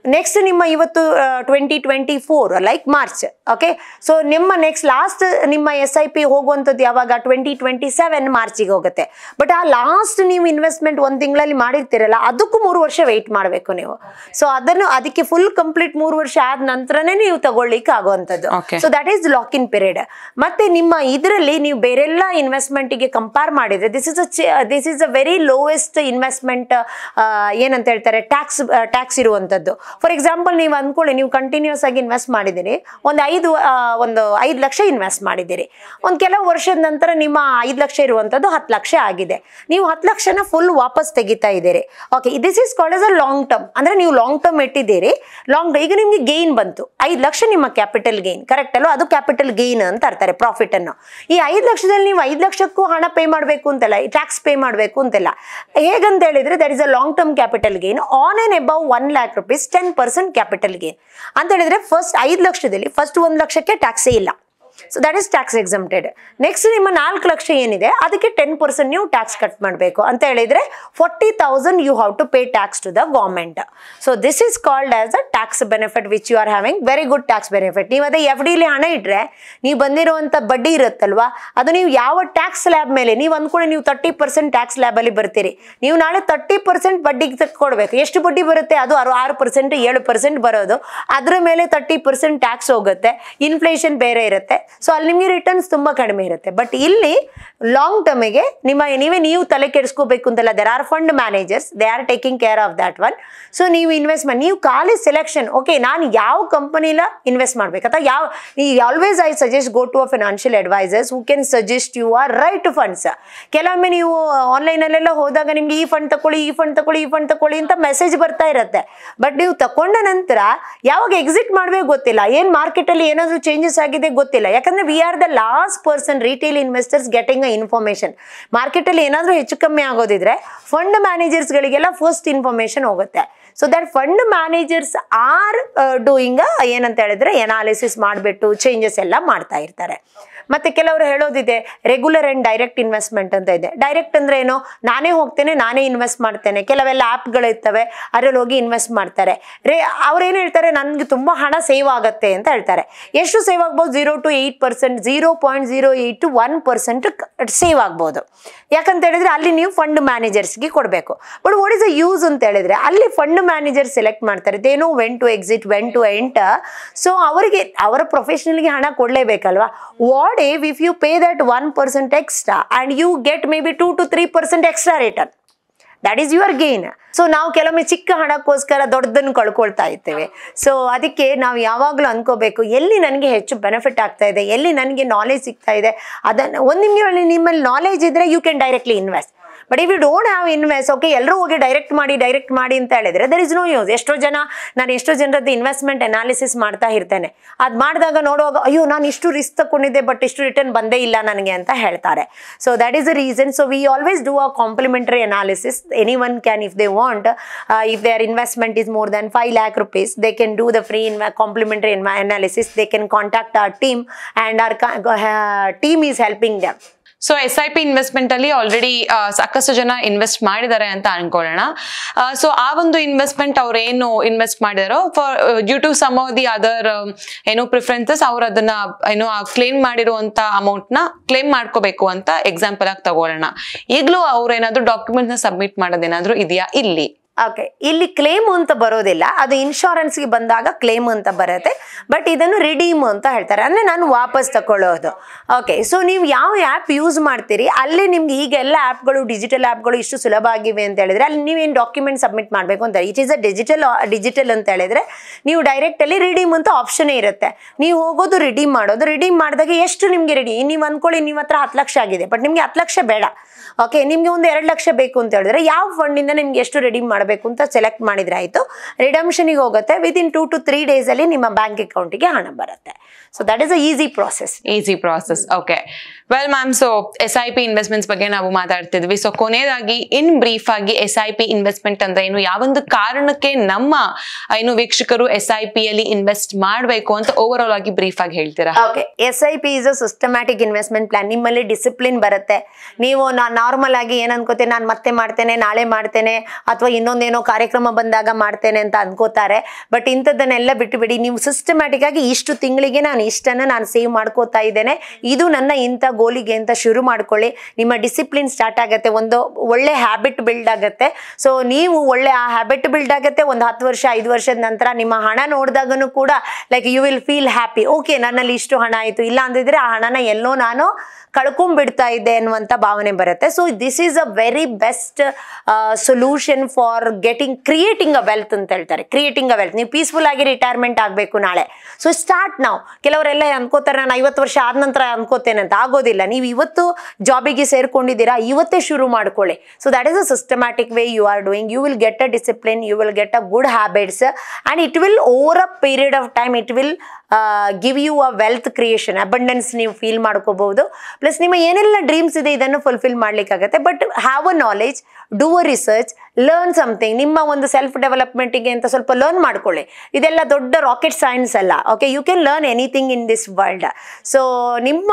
ನೆಕ್ಸ್ಟ್ ನಿಮ್ಮ ಇವತ್ತು twenty twenty four like March okay so ನಿಮ್ಮ ನೆಕ್ಸ್ಟ್ ಲಾಸ್ಟ್ ನಿಮ್ಮ ಎಸ್ ಐ ಪಿ ಹೋಗುವಂಥದ್ದು ಯಾವಾಗ ಟ್ವೆಂಟಿ ಟ್ವೆಂಟಿ ಸೆವೆನ್ ಮಾರ್ಚಿಗೆ ಹೋಗುತ್ತೆ ಬಟ್ ಆ ಲಾಸ್ಟ್ ನೀವು ಇನ್ವೆಸ್ಟ್ಮೆಂಟ್ ಒಂದು ತಿಂಗಳಲ್ಲಿ ಮಾಡಿರ್ತೀರಲ್ಲ ಅದಕ್ಕೂ ಮೂರು ವರ್ಷ ವೆಯ್ಟ್ ಮಾಡಬೇಕು ನೀವು ಸೊ ಅದನ್ನು ಅದಕ್ಕೆ ಫುಲ್ ಕಂಪ್ಲೀಟ್ ಮೂರು ವರ್ಷ ಆದ ನಂತರನೇ ನೀವು ತಗೊಳ್ಳಿಕ್ಕೆ ಆಗುವಂಥದ್ದು so that is lock in period ಮತ್ತೆ ನಿಮ್ಮ ಇದರಲ್ಲಿ ನೀವು ಬೇರೆಲ್ಲ ಇನ್ವೆಸ್ಟ್ಮೆಂಟಿಗೆ ಕಂಪೇರ್ ಮಾಡಿದ್ರೆ this is a this is a very lowest investment ಏನಂತ ಹೇಳ್ತಾರೆ ಟ್ಯಾಕ್ಸ್ ಟ್ಯಾಕ್ಸ್ ಇರುವಂಥದ್ದು ಫಾರ್ ಎಕ್ಸಾಂಪಲ್ ನೀವು ಅಂದ್ಕೊಳ್ಳಿ ನೀವು ಕಂಟಿನ್ಯೂಸ್ ಆಗಿ ಇನ್ವೆಸ್ಟ್ ಮಾಡಿದ್ದೀರಿ ಒಂದು ಐದು ಒಂದು ಐದು ಲಕ್ಷ ಇನ್ವೆಸ್ಟ್ ಮಾಡಿದ್ದೀರಿ ಒಂದು ಕೆಲವು ವರ್ಷದ ನಂತರ ನಿಮ್ಮ ಐದು ಲಕ್ಷ ಇರುವಂಥದ್ದು ಹತ್ತು ಲಕ್ಷ ಆಗಿದೆ ನೀವು ಹತ್ತು ಲಕ್ಷನ ಫುಲ್ ವಾಪಸ್ ತೆಗಿತಾ ಇದ್ದೀರಿ okay this is called as a long term ಅಂದರೆ ನೀವು ಲಾಂಗ್ ಟರ್ಮ್ ಇಟ್ಟಿದ್ದೀರಿ ಲಾಂಗ್ ಈಗ ನಿಮಗೆ ಗೇನ್ ಬಂತು ಐದು ಲಕ್ಷ ನಿಮ್ಮ ಕ್ಯಾಪಿಟಲ್ ಗೇನ್ ಕರೆಕ್ಟ್ ಅಲ್ವಾ ಅದು ಕ್ಯಾಪಿಟಲ್ ಗೇನ್ ಅಂತ ಅರ್ತಾರೆ ಪ್ರಾಫಿಟ್ ಅನ್ನು ಈ ಐದು ಲಕ್ಷದಲ್ಲಿ ನೀವು ಐದು ಲಕ್ಷಕ್ಕೂ ಹಣ ಪೇ ಮಾಡಬೇಕು ಅಂತಲ್ಲ ಟ್ಯಾಕ್ಸ್ ಪೇ ಮಾಡಬೇಕು ಅಂತೆಲ್ಲ ಹೇಗಂತ ಹೇಳಿದ್ರೆ that is a long term capital gain on on above one lakh rupees ten percent capital ಗೆ ಅಂತ ಹೇಳಿದ್ರೆ ಫಸ್ಟ್ ಐದು ಲಕ್ಷದಲ್ಲಿ ಫಸ್ಟ್ ಒಂದು ಲಕ್ಷಕ್ಕೆ ಟ್ಯಾಕ್ಸೇ ಇಲ್ಲ so that is tax exempted next ನಿಮ್ಮ ನಾಲ್ಕು ಲಕ್ಷ ಏನಿದೆ ಅದಕ್ಕೆ ಟೆನ್ ಪರ್ಸೆಂಟ್ ನೀವು ಟ್ಯಾಕ್ಸ್ ಕಟ್ ಮಾಡಬೇಕು ಅಂತ ಹೇಳಿದರೆ forty thousand you have to pay tax to the government so this is called as a tax benefit which you are having very good tax benefit ನೀವು ಅದೇ ಎಫ್ ಡಿಲಿ ಹಣ ಇಟ್ಟರೆ ನೀವು ಬಂದಿರುವಂಥ ಬಡ್ಡಿ ಇರುತ್ತಲ್ವಾ ಅದು ನೀವು ಯಾವ ಟ್ಯಾಕ್ಸ್ ಲ್ಯಾಬ್ ಮೇಲೆ ನೀವು ಅಂದ್ಕೊಂಡು ನೀವು ತರ್ಟಿ ಪರ್ಸೆಂಟ್ ಟ್ಯಾಕ್ಸ್ ಲ್ಯಾಬಲ್ಲಿ ಬರ್ತೀರಿ ನೀವು ನಾಳೆ ತರ್ಟಿ ಪರ್ಸೆಂಟ್ ಬಡ್ಡಿಗೆ ಕೊಡಬೇಕು ಎಷ್ಟು ಬಡ್ಡಿ ಬರುತ್ತೆ ಅದು ಅರು ಆರು ಪರ್ಸೆಂಟ್ ಏಳು ಪರ್ಸೆಂಟ್ ಬರೋದು ಅದರ ಮೇಲೆ ತರ್ಟಿ ಪರ್ಸೆಂಟ್ ಟ್ಯಾಕ್ಸ್ ಹೋಗುತ್ತೆ ಇನ್ಫ್ಲೇಷನ್ ಬೇರೆ ಇರುತ್ತೆ ಸೊ ಅಲ್ಲಿ ನಿಮಗೆ ರಿಟರ್ನ್ಸ್ ತುಂಬ ಕಡಿಮೆ ಇರುತ್ತೆ ಬಟ್ ಇಲ್ಲಿ ಲಾಂಗ್ ಟರ್ಮಿಗೆ ನಿಮ್ಮ ನೀವೇ ನೀವು ತಲೆ ಕೆಡಿಸ್ಕೋಬೇಕು ಅಂತಲ್ಲ there are fund managers they are taking care of that one so ನೀವು ಇನ್ವೆಸ್ಟ್ಮೆಂಟ್ ನೀವು ಖಾಲಿ ಸೆಲೆಕ್ಷನ್ ಓಕೆ ನಾನು ಯಾವ ಕಂಪನಿಲ ಇನ್ವೆಸ್ಟ್ ಮಾಡ್ಬೇಕು ಅಥವಾ ಯಾವ ಈ always I suggest go to a financial advisors who can suggest you are right funds ಕೆಲವೊಮ್ಮೆ ನೀವು ಆನ್ಲೈನಲ್ಲೆಲ್ಲ ಹೋದಾಗ ನಿಮ್ಗೆ ಈ ಫಂಡ್ ತಗೊಳ್ಳಿ ಈ ಫಂಡ್ ತಗೊಳ್ಳಿ ಈ ಫಂಡ್ ತಗೊಳ್ಳಿ ಅಂತ ಮೆಸೇಜ್ ಬರ್ತಾ ಇರುತ್ತೆ ಬಟ್ ನೀವು ತಕೊಂಡ ನಂತರ ಯಾವಾಗ ಎಕ್ಸಿಟ್ ಮಾಡ್ಬೇಕು ಗೊತ್ತಿಲ್ಲ ಏನು ಮಾರ್ಕೆಟಲ್ಲಿ ಏನಾದರೂ ಚೇಂಜಸ್ ಆಗಿದೆ ಗೊತ್ತಿಲ್ಲ ಯಾಕಂದ್ರೆ we are the last person retail investors getting a information ಮಾರ್ಕೆಟಲ್ಲಿ ಏನಾದ್ರೂ ಹೆಚ್ಚು ಕಮ್ಮಿ ಆಗೋದಿದ್ರೆ ಫಂಡ್ ಮ್ಯಾನೇಜರ್ಸ್ಗಳಿಗೆಲ್ಲ ಫಸ್ಟ್ ಇನ್ಫಾರ್ಮೇಶನ್ ಹೋಗುತ್ತೆ so that fund managers are doing ಏನಂತ ಹೇಳಿದ್ರೆ ಅನಾಲಿಸಿಸ್ ಮಾಡ್ಬಿಟ್ಟು ಚೇಂಜಸ್ ಎಲ್ಲ ಮಾಡ್ತಾ ಇರ್ತಾರೆ ಮತ್ತೆ ಕೆಲವರು ಹೇಳೋದಿದೆ ರೆಗ್ಯುಲರ್ ಅಂಡ್ ಡೈರೆಕ್ಟ್ ಇನ್ವೆಸ್ಟ್ಮೆಂಟ್ ಅಂತ ಇದೆ ಡೈರೆಕ್ಟ್ ಅಂದ್ರೆ ಏನೋ ನಾನೇ ಹೋಗ್ತೇನೆ ನಾನೇ ಇನ್ವೆಸ್ಟ್ ಮಾಡ್ತೇನೆ ಕೆಲವೆಲ್ಲ ಆ್ಯಪ್ಗಳು ಇರ್ತವೆ ಅದರಲ್ಲಿ ಹೋಗಿ ಇನ್ವೆಸ್ಟ್ ಮಾಡ್ತಾರೆ ರೇ ಏನು ಹೇಳ್ತಾರೆ ನನಗೆ ತುಂಬ ಹಣ ಸೇವ್ ಆಗುತ್ತೆ ಅಂತ ಹೇಳ್ತಾರೆ ಎಷ್ಟು ಸೇವ್ ಆಗ್ಬೋದು zero to eight percent zero point zero eight one percent save ಆಗ್ಬೋದು ಯಾಕಂತ ಹೇಳಿದ್ರೆ ಅಲ್ಲಿ ನೀವು ಫಂಡ್ ಮ್ಯಾನೇಜರ್ಸ್ಗೆ ಕೊಡಬೇಕು but what is a use ಅಂತ ಹೇಳಿದ್ರೆ ಅಲ್ಲಿ ಫಂಡ್ ಮ್ಯಾನೇಜರ್ ಸೆಲೆಕ್ಟ್ ಮಾಡ್ತಾರೆ ಏನೋ when to exit when to enter so ಅವರಿಗೆ ಅವರ ಪ್ರೊಫೆಷನಲ್ಗೆ ಹಣ ಕೊಡಲೇಬೇಕಲ್ವಾ what what if if you pay that 1% extra and you get maybe 2 to 3% extra return that is your gain so ನಾವು ಕೆಲವೊಮ್ಮೆ ಚಿಕ್ಕ ಹಣಕ್ಕೋಸ್ಕರ ದೊಡ್ಡದನ್ನು ಕಳ್ಕೊಳ್ತಾ ಇದ್ದೇವೆ ಸೊ ಅದಕ್ಕೆ ನಾವು ಯಾವಾಗಲೂ ಅನ್ಕೋಬೇಕು ಎಲ್ಲಿ ನನಗೆ ಹೆಚ್ಚು ಬೆನಿಫಿಟ್ ಆಗ್ತಾ ಇದೆ ಎಲ್ಲಿ ನನಗೆ ನಾಲೆಜ್ ಸಿಗ್ತಾ ಇದೆ ಅದನ್ನು ಒಂದು ನಿಮಗೆ ನಿಮ್ಮಲ್ಲಿ ನಾಲೆಜ್ ಇದ್ದರೆ you can directly invest but if you don't have invest okay ಎಲ್ಲರೂ ಹೋಗಿ ಡೈರೆಕ್ಟ್ ಮಾಡಿ ಡೈರೆಕ್ಟ್ ಮಾಡಿ ಅಂತ ಹೇಳಿದ್ರೆ ದರ್ ಇಸ್ ನೋ ಯೂಸ್ ಎಷ್ಟೋ ಜನ ನಾನು ಎಷ್ಟೋ ಜನರದ್ದು ಇನ್ವೆಸ್ಟ್ಮೆಂಟ್ ಅನಾಲಿಸಿಸ್ ಮಾಡ್ತಾ ಇರ್ತೇನೆ ಅದು ಮಾಡಿದಾಗ ನೋಡುವಾಗ ಅಯ್ಯೋ ನಾನು ಇಷ್ಟು ರಿಸ್ಕ್ ತಗೊಂಡಿದ್ದೆ ಬಟ್ ಇಷ್ಟು ರಿಟರ್ನ್ ಬಂದೇ ಇಲ್ಲ ನನಗೆ ಅಂತ ಹೇಳ್ತಾರೆ so that is a reason so we always do a complimentary analysis any one can if they want if our investment is more than five lakh rupees they can do the free in complimentary analysis they can contact our team and our team is helping them so S I P investment ಅಲ್ಲಿ already ಸಾಕಷ್ಟು ಜನ invest ಮಾಡಿದ್ದಾರೆ ಅಂತ ಅನ್ಕೊಳ್ಳೋಣ so ಆ ಒಂದು investment ಅವ್ರು ಏನು invest ಮಾಡಿದಾರೋ for due to some of the other ಏನೋ ಪ್ರಿಫರೆನ್ಸಸ್ ಅವ್ರು ಅದನ್ನ ಏನೋ ಕ್ಲೇಮ್ ಮಾಡಿರುವಂತ ಅಮೌಂಟ್ ನ ಕ್ಲೇಮ್ ಮಾಡ್ಕೋಬೇಕು ಅಂತ ಎಕ್ಸಾಂಪಲ್ ಆಗಿ ತಗೊಳ್ಳೋಣ ಈಗಲೂ ಅವ್ರು ಏನಾದ್ರು ಡಾಕ್ಯುಮೆಂಟ್ ನ ಸಬ್ಮಿಟ್ ಮಾಡೋದೇನಾದ್ರೂ ಇದೆಯಾ ಇಲ್ಲಿ ಓಕೆ ಇಲ್ಲಿ ಕ್ಲೇಮ್ ಅಂತ ಬರೋದಿಲ್ಲ ಅದು ಇನ್ಶೂರೆನ್ಸ್ಗೆ ಬಂದಾಗ ಕ್ಲೇಮ್ ಅಂತ ಬರುತ್ತೆ ಬಟ್ ಇದನ್ನು ರಿಡೀಮ್ ಅಂತ ಹೇಳ್ತಾರೆ ಅಂದರೆ ನಾನು ವಾಪಸ್ ತಗೊಳ್ಳೋದು ಓಕೆ ಸೊ ನೀವು ಯಾವ ಆ್ಯಪ್ ಯೂಸ್ ಮಾಡ್ತೀರಿ ಅಲ್ಲಿ ನಿಮ್ಗೆ ಈಗೆಲ್ಲ ಆ್ಯಪ್ಗಳು ಡಿಜಿಟಲ್ ಆ್ಯಪ್ಗಳು ಇಷ್ಟು ಸುಲಭ ಆಗಿವೆ ಅಂತ ಹೇಳಿದ್ರೆ ಅಲ್ಲಿ ನೀವೇನು ಡಾಕ್ಯುಮೆಂಟ್ ಸಬ್ಮಿಟ್ ಮಾಡಬೇಕು ಅಂತ it is a digital digital ಅಂತ ಹೇಳಿದ್ರೆ ನೀವು ಡೈರೆಕ್ಟಲ್ಲಿ ರಿಡೀಮ್ ಅಂತ ಆಪ್ಷನೇ ಇರುತ್ತೆ ನೀವು ಹೋಗೋದು ರಿಡೀಮ್ ಮಾಡೋದು ರಿಡೀಮ್ ಮಾಡಿದಾಗ ಎಷ್ಟು ನಿಮಗೆ ರೆಡಿ ನೀವು ಅಂದ್ಕೊಳ್ಳಿ ನಿಮ್ಮ ಹತ್ರ ಹತ್ತು ಲಕ್ಷ ಆಗಿದೆ ಬಟ್ ನಿಮಗೆ ಹತ್ತು ಲಕ್ಷ ಬೇಡ ಓಕೆ ನಿಮಗೆ ಒಂದು ಎರಡು ಲಕ್ಷ ಬೇಕು ಅಂತ ಹೇಳಿದ್ರೆ ಯಾವ ಫಂಡಿಂದ ನಿಮ್ಗೆ ಎಷ್ಟು ರೆಡಿ ಮಾಡಬೇಕು ಅಂತ ಸೆಲೆಕ್ಟ್ ಮಾಡಿದ್ರೆ ಆಯಿತು ರಿಡಮ್ಷನ್ ಹೋಗುತ್ತೆ ವಿದಿನ್ ಟೂ ಟು ತ್ರೀ ಡೇಸಲ್ಲಿ ನಿಮ್ಮ ಬ್ಯಾಂಕ್ ಅಕೌಂಟಿಗೆ ಹಣ ಬರುತ್ತೆ so that is a easy process easy process okay well ma'am so S I P investments ಬಗ್ಗೆ ನಾವು ಮಾತಾಡ್ತಿದ್ವಿ ಸೊ ಕೊನೆಯದಾಗಿ ಇನ್ ಬ್ರೀಫ್ ಆಗಿ ಎಸ್ ಐ ಪಿ ಇನ್ವೆಸ್ಟ್ಮೆಂಟ್ ಅಂದ್ರೆ ಏನು ಯಾವೊಂದು ಕಾರಣಕ್ಕೆ ನಮ್ಮ ಏನು ವೀಕ್ಷಕರು ಎಸ್ ಐ ಪಿ ಅಲ್ಲಿ ಇನ್ವೆಸ್ಟ್ ಮಾಡಬೇಕು ಅಂತ ಓವರ್ ಆಲ್ ಆಗಿ ಬ್ರೀಫ್ ಆಗಿ ಹೇಳ್ತೀರಾ okay S I P is a systematic investment plan ನಿಮ್ಮಲ್ಲಿ ಡಿಸಿಪ್ಲಿನ್ ಬರುತ್ತೆ ನೀವು ನಾನು ನಾರ್ಮಲ್ ಆಗಿ ಏನ್ ಅನ್ಕೋತೇನೆ ನಾನು ಮತ್ತೆ ಮಾಡ್ತೇನೆ ನಾಳೆ ಮಾಡ್ತೇನೆ ಅಥವಾ ಇನ್ನೊಂದೇನೋ ಕಾರ್ಯಕ್ರಮ ಬಂದಾಗ ಮಾಡ್ತೇನೆ ಅಂತ ಅನ್ಕೋತಾರೆ ಬಟ್ ಇಂಥದ್ದನ್ನೆಲ್ಲ ಬಿಟ್ಟು ಬಿಡಿ ನೀವು ಸಿಸ್ಟಮ್ಯಾಟಿಕ್ ಆಗಿ ಇಷ್ಟು ತಿಂಗಳಿಗೆ ನಾನು ನಾನು ಇಷ್ಟನ್ನು ನಾನು ಸೇವ್ ಮಾಡ್ಕೋತಾ ಇದ್ದೇನೆ ಇದು ನನ್ನ ಇಂಥ ಗೋಲಿಗೆ ಅಂತ ಶುರು ಮಾಡ್ಕೊಳ್ಳಿ ನಿಮ್ಮ ಡಿಸಿಪ್ಲಿನ್ ಸ್ಟಾರ್ಟ್ ಆಗುತ್ತೆ ಒಂದು ಒಳ್ಳೆ ಹ್ಯಾಬಿಟ್ ಬಿಲ್ಡ್ ಆಗುತ್ತೆ ಸೊ ನೀವು ಒಳ್ಳೆ ಆ ಹ್ಯಾಬಿಟ್ ಬಿಲ್ಡ್ ಆಗುತ್ತೆ ಒಂದು ಹತ್ತು ವರ್ಷ ಐದು ವರ್ಷದ ನಂತರ ನಿಮ್ಮ ಹಣ ನೋಡಿದಾಗೂ ಕೂಡ like you will feel happy okay ನನ್ನಲ್ಲಿ ಇಷ್ಟು ಹಣ ಆಯಿತು ಇಲ್ಲ ಅಂದಿದ್ರೆ ಆ ಹಣನ ಎಲ್ಲೋ ನಾನು ಕಳ್ಕೊಂಡ್ಬಿಡ್ತಾ ಇದ್ದೆ ಅನ್ನುವಂಥ ಭಾವನೆ ಬರುತ್ತೆ so this is a very best solution for getting creating a wealth ಅಂತ ಹೇಳ್ತಾರೆ ಕ್ರಿಯೇಟಿಂಗ್ ಅ ವೆಲ್ತ್ ನೀವು ಪೀಸ್ಫುಲ್ ಆಗಿ ರಿಟೈರ್ಮೆಂಟ್ ಆಗಬೇಕು ನಾಳೆ ಸೊ ಸ್ಟಾರ್ಟ್ ನಾವು ಕೆಲವರೆಲ್ಲ ಅನ್ಕೋತಾರೆ ನಾನು ಐವತ್ತು ವರ್ಷ ಆದ ನಂತರ ಅನ್ಕೋತೇನೆ ಅಂತ ಆಗೋದಿಲ್ಲ ನೀವು ಇವತ್ತು ಜಾಬಿಗೆ ಸೇರ್ಕೊಂಡಿದ್ದೀರಾ ಇವತ್ತೇ ಶುರು ಮಾಡ್ಕೊಳ್ಳಿ so that is a systematic way you are doing you will get a discipline you will get a good habits and it will over a period of time it will give you a wealth creation abundance ನೀವು feel ಮಾಡ್ಕೋಬಹುದು plus ನಿಮ್ಮ ಏನೆಲ್ಲ dreams ಇದೆ ಇದನ್ನು fulfil ಮಾಡ್ಲಿಕ್ಕಾಗತ್ತೆ but have a knowledge do a research learn something ನಿಮ್ಮ ಒಂದು self ಡೆವಲಪ್ಮೆಂಟಿಗೆ ಅಂತ ಸ್ವಲ್ಪ ಲರ್ನ್ ಮಾಡ್ಕೊಳ್ಳಿ ಇದೆಲ್ಲ ದೊಡ್ಡ ರಾಕೆಟ್ ಸೈನ್ಸ್ ಅಲ್ಲ okay you can learn anything in this world so ನಿಮ್ಮ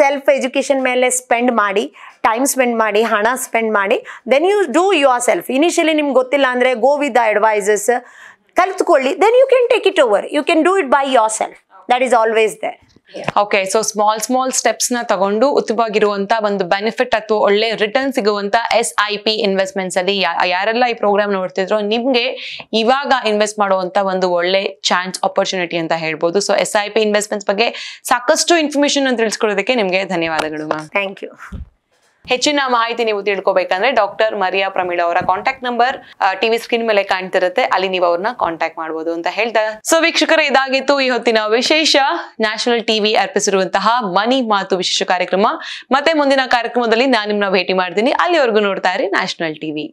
ಸೆಲ್ಫ್ ಎಜುಕೇಷನ್ ಮೇಲೆ ಸ್ಪೆಂಡ್ ಮಾಡಿ ಟೈಮ್ ಸ್ಪೆಂಡ್ ಮಾಡಿ ಹಣ ಸ್ಪೆಂಡ್ ಮಾಡಿ then you do yourself initially ನಿಮ್ಗೆ ಗೊತ್ತಿಲ್ಲ ಅಂದರೆ ಗೋ ವಿತ್ ದ ಅಡ್ವೈಸಸ್ ಕಲಿತ್ಕೊಳ್ಳಿ then you can take it over you can do it by yourself that is always there okay so small small steps ನ ತಗೊಂಡು ಉತ್ತಮವಾಗಿರುವಂತ ಒಂದು benefit ಅಥವಾ ಒಳ್ಳೆ return ಸಿಗುವಂತಹ ಎಸ್ ಐ ಪಿ ಇನ್ವೆಸ್ಟ್ಮೆಂಟ್ಸ್ ಅಲ್ಲಿ ಯಾರೆಲ್ಲ ಈ ಪ್ರೋಗ್ರಾಮ್ ನೋಡ್ತಿದ್ರು ನಿಮ್ಗೆ ಇವಾಗ ಇನ್ವೆಸ್ಟ್ ಮಾಡುವಂತ ಒಂದು ಒಳ್ಳೆ ಚಾನ್ಸ್ ಆಪರ್ಚುನಿಟಿ ಅಂತ ಹೇಳ್ಬೋದು so S I P investments ಬಗ್ಗೆ ಸಾಕಷ್ಟು ಇನ್ಫಾರ್ಮೇಶನ್ ತಿಳಿಸ್ಕೊಡೋದಕ್ಕೆ ನಿಮ್ಗೆ ಧನ್ಯವಾದಗಳು ಮ್ಯಾಮ್ ಥ್ಯಾಂಕ್ ಯು ಹೆಚ್ಚಿನ ಮಾಹಿತಿ ನೀವು ತಿಳ್ಕೊಬೇಕಂದ್ರೆ ಡಾಕ್ಟರ್ ಮರಿಯಾ ಪ್ರಮೀಳ ಅವರ ಕಾಂಟ್ಯಾಕ್ಟ್ ನಂಬರ್ ಟಿವಿ ಸ್ಕ್ರೀನ್ ಮೇಲೆ ಕಾಣ್ತಿರುತ್ತೆ ಅಲ್ಲಿ ನೀವು ಅವ್ರನ್ನ ಕಾಂಟ್ಯಾಕ್ಟ್ ಮಾಡಬಹುದು ಅಂತ ಹೇಳ್ತಾ ಸೊ ವೀಕ್ಷಕರ ಇದಾಗಿತ್ತು ಈ ಹೊತ್ತಿನ ವಿಶೇಷ ನ್ಯಾಷನಲ್ ಟಿವಿ ಅರ್ಪಿಸಿರುವಂತಹ ಮನಿ ಮಾತು ವಿಶೇಷ ಕಾರ್ಯಕ್ರಮ ಮತ್ತೆ ಮುಂದಿನ ಕಾರ್ಯಕ್ರಮದಲ್ಲಿ ನಾನು ನಿಮ್ಮನ್ನ ಭೇಟಿ ಮಾಡ್ತೀನಿ ಅಲ್ಲಿವರೆಗೂ ನೋಡ್ತಾ ಇರಿ ನ್ಯಾಷನಲ್ ಟಿವಿ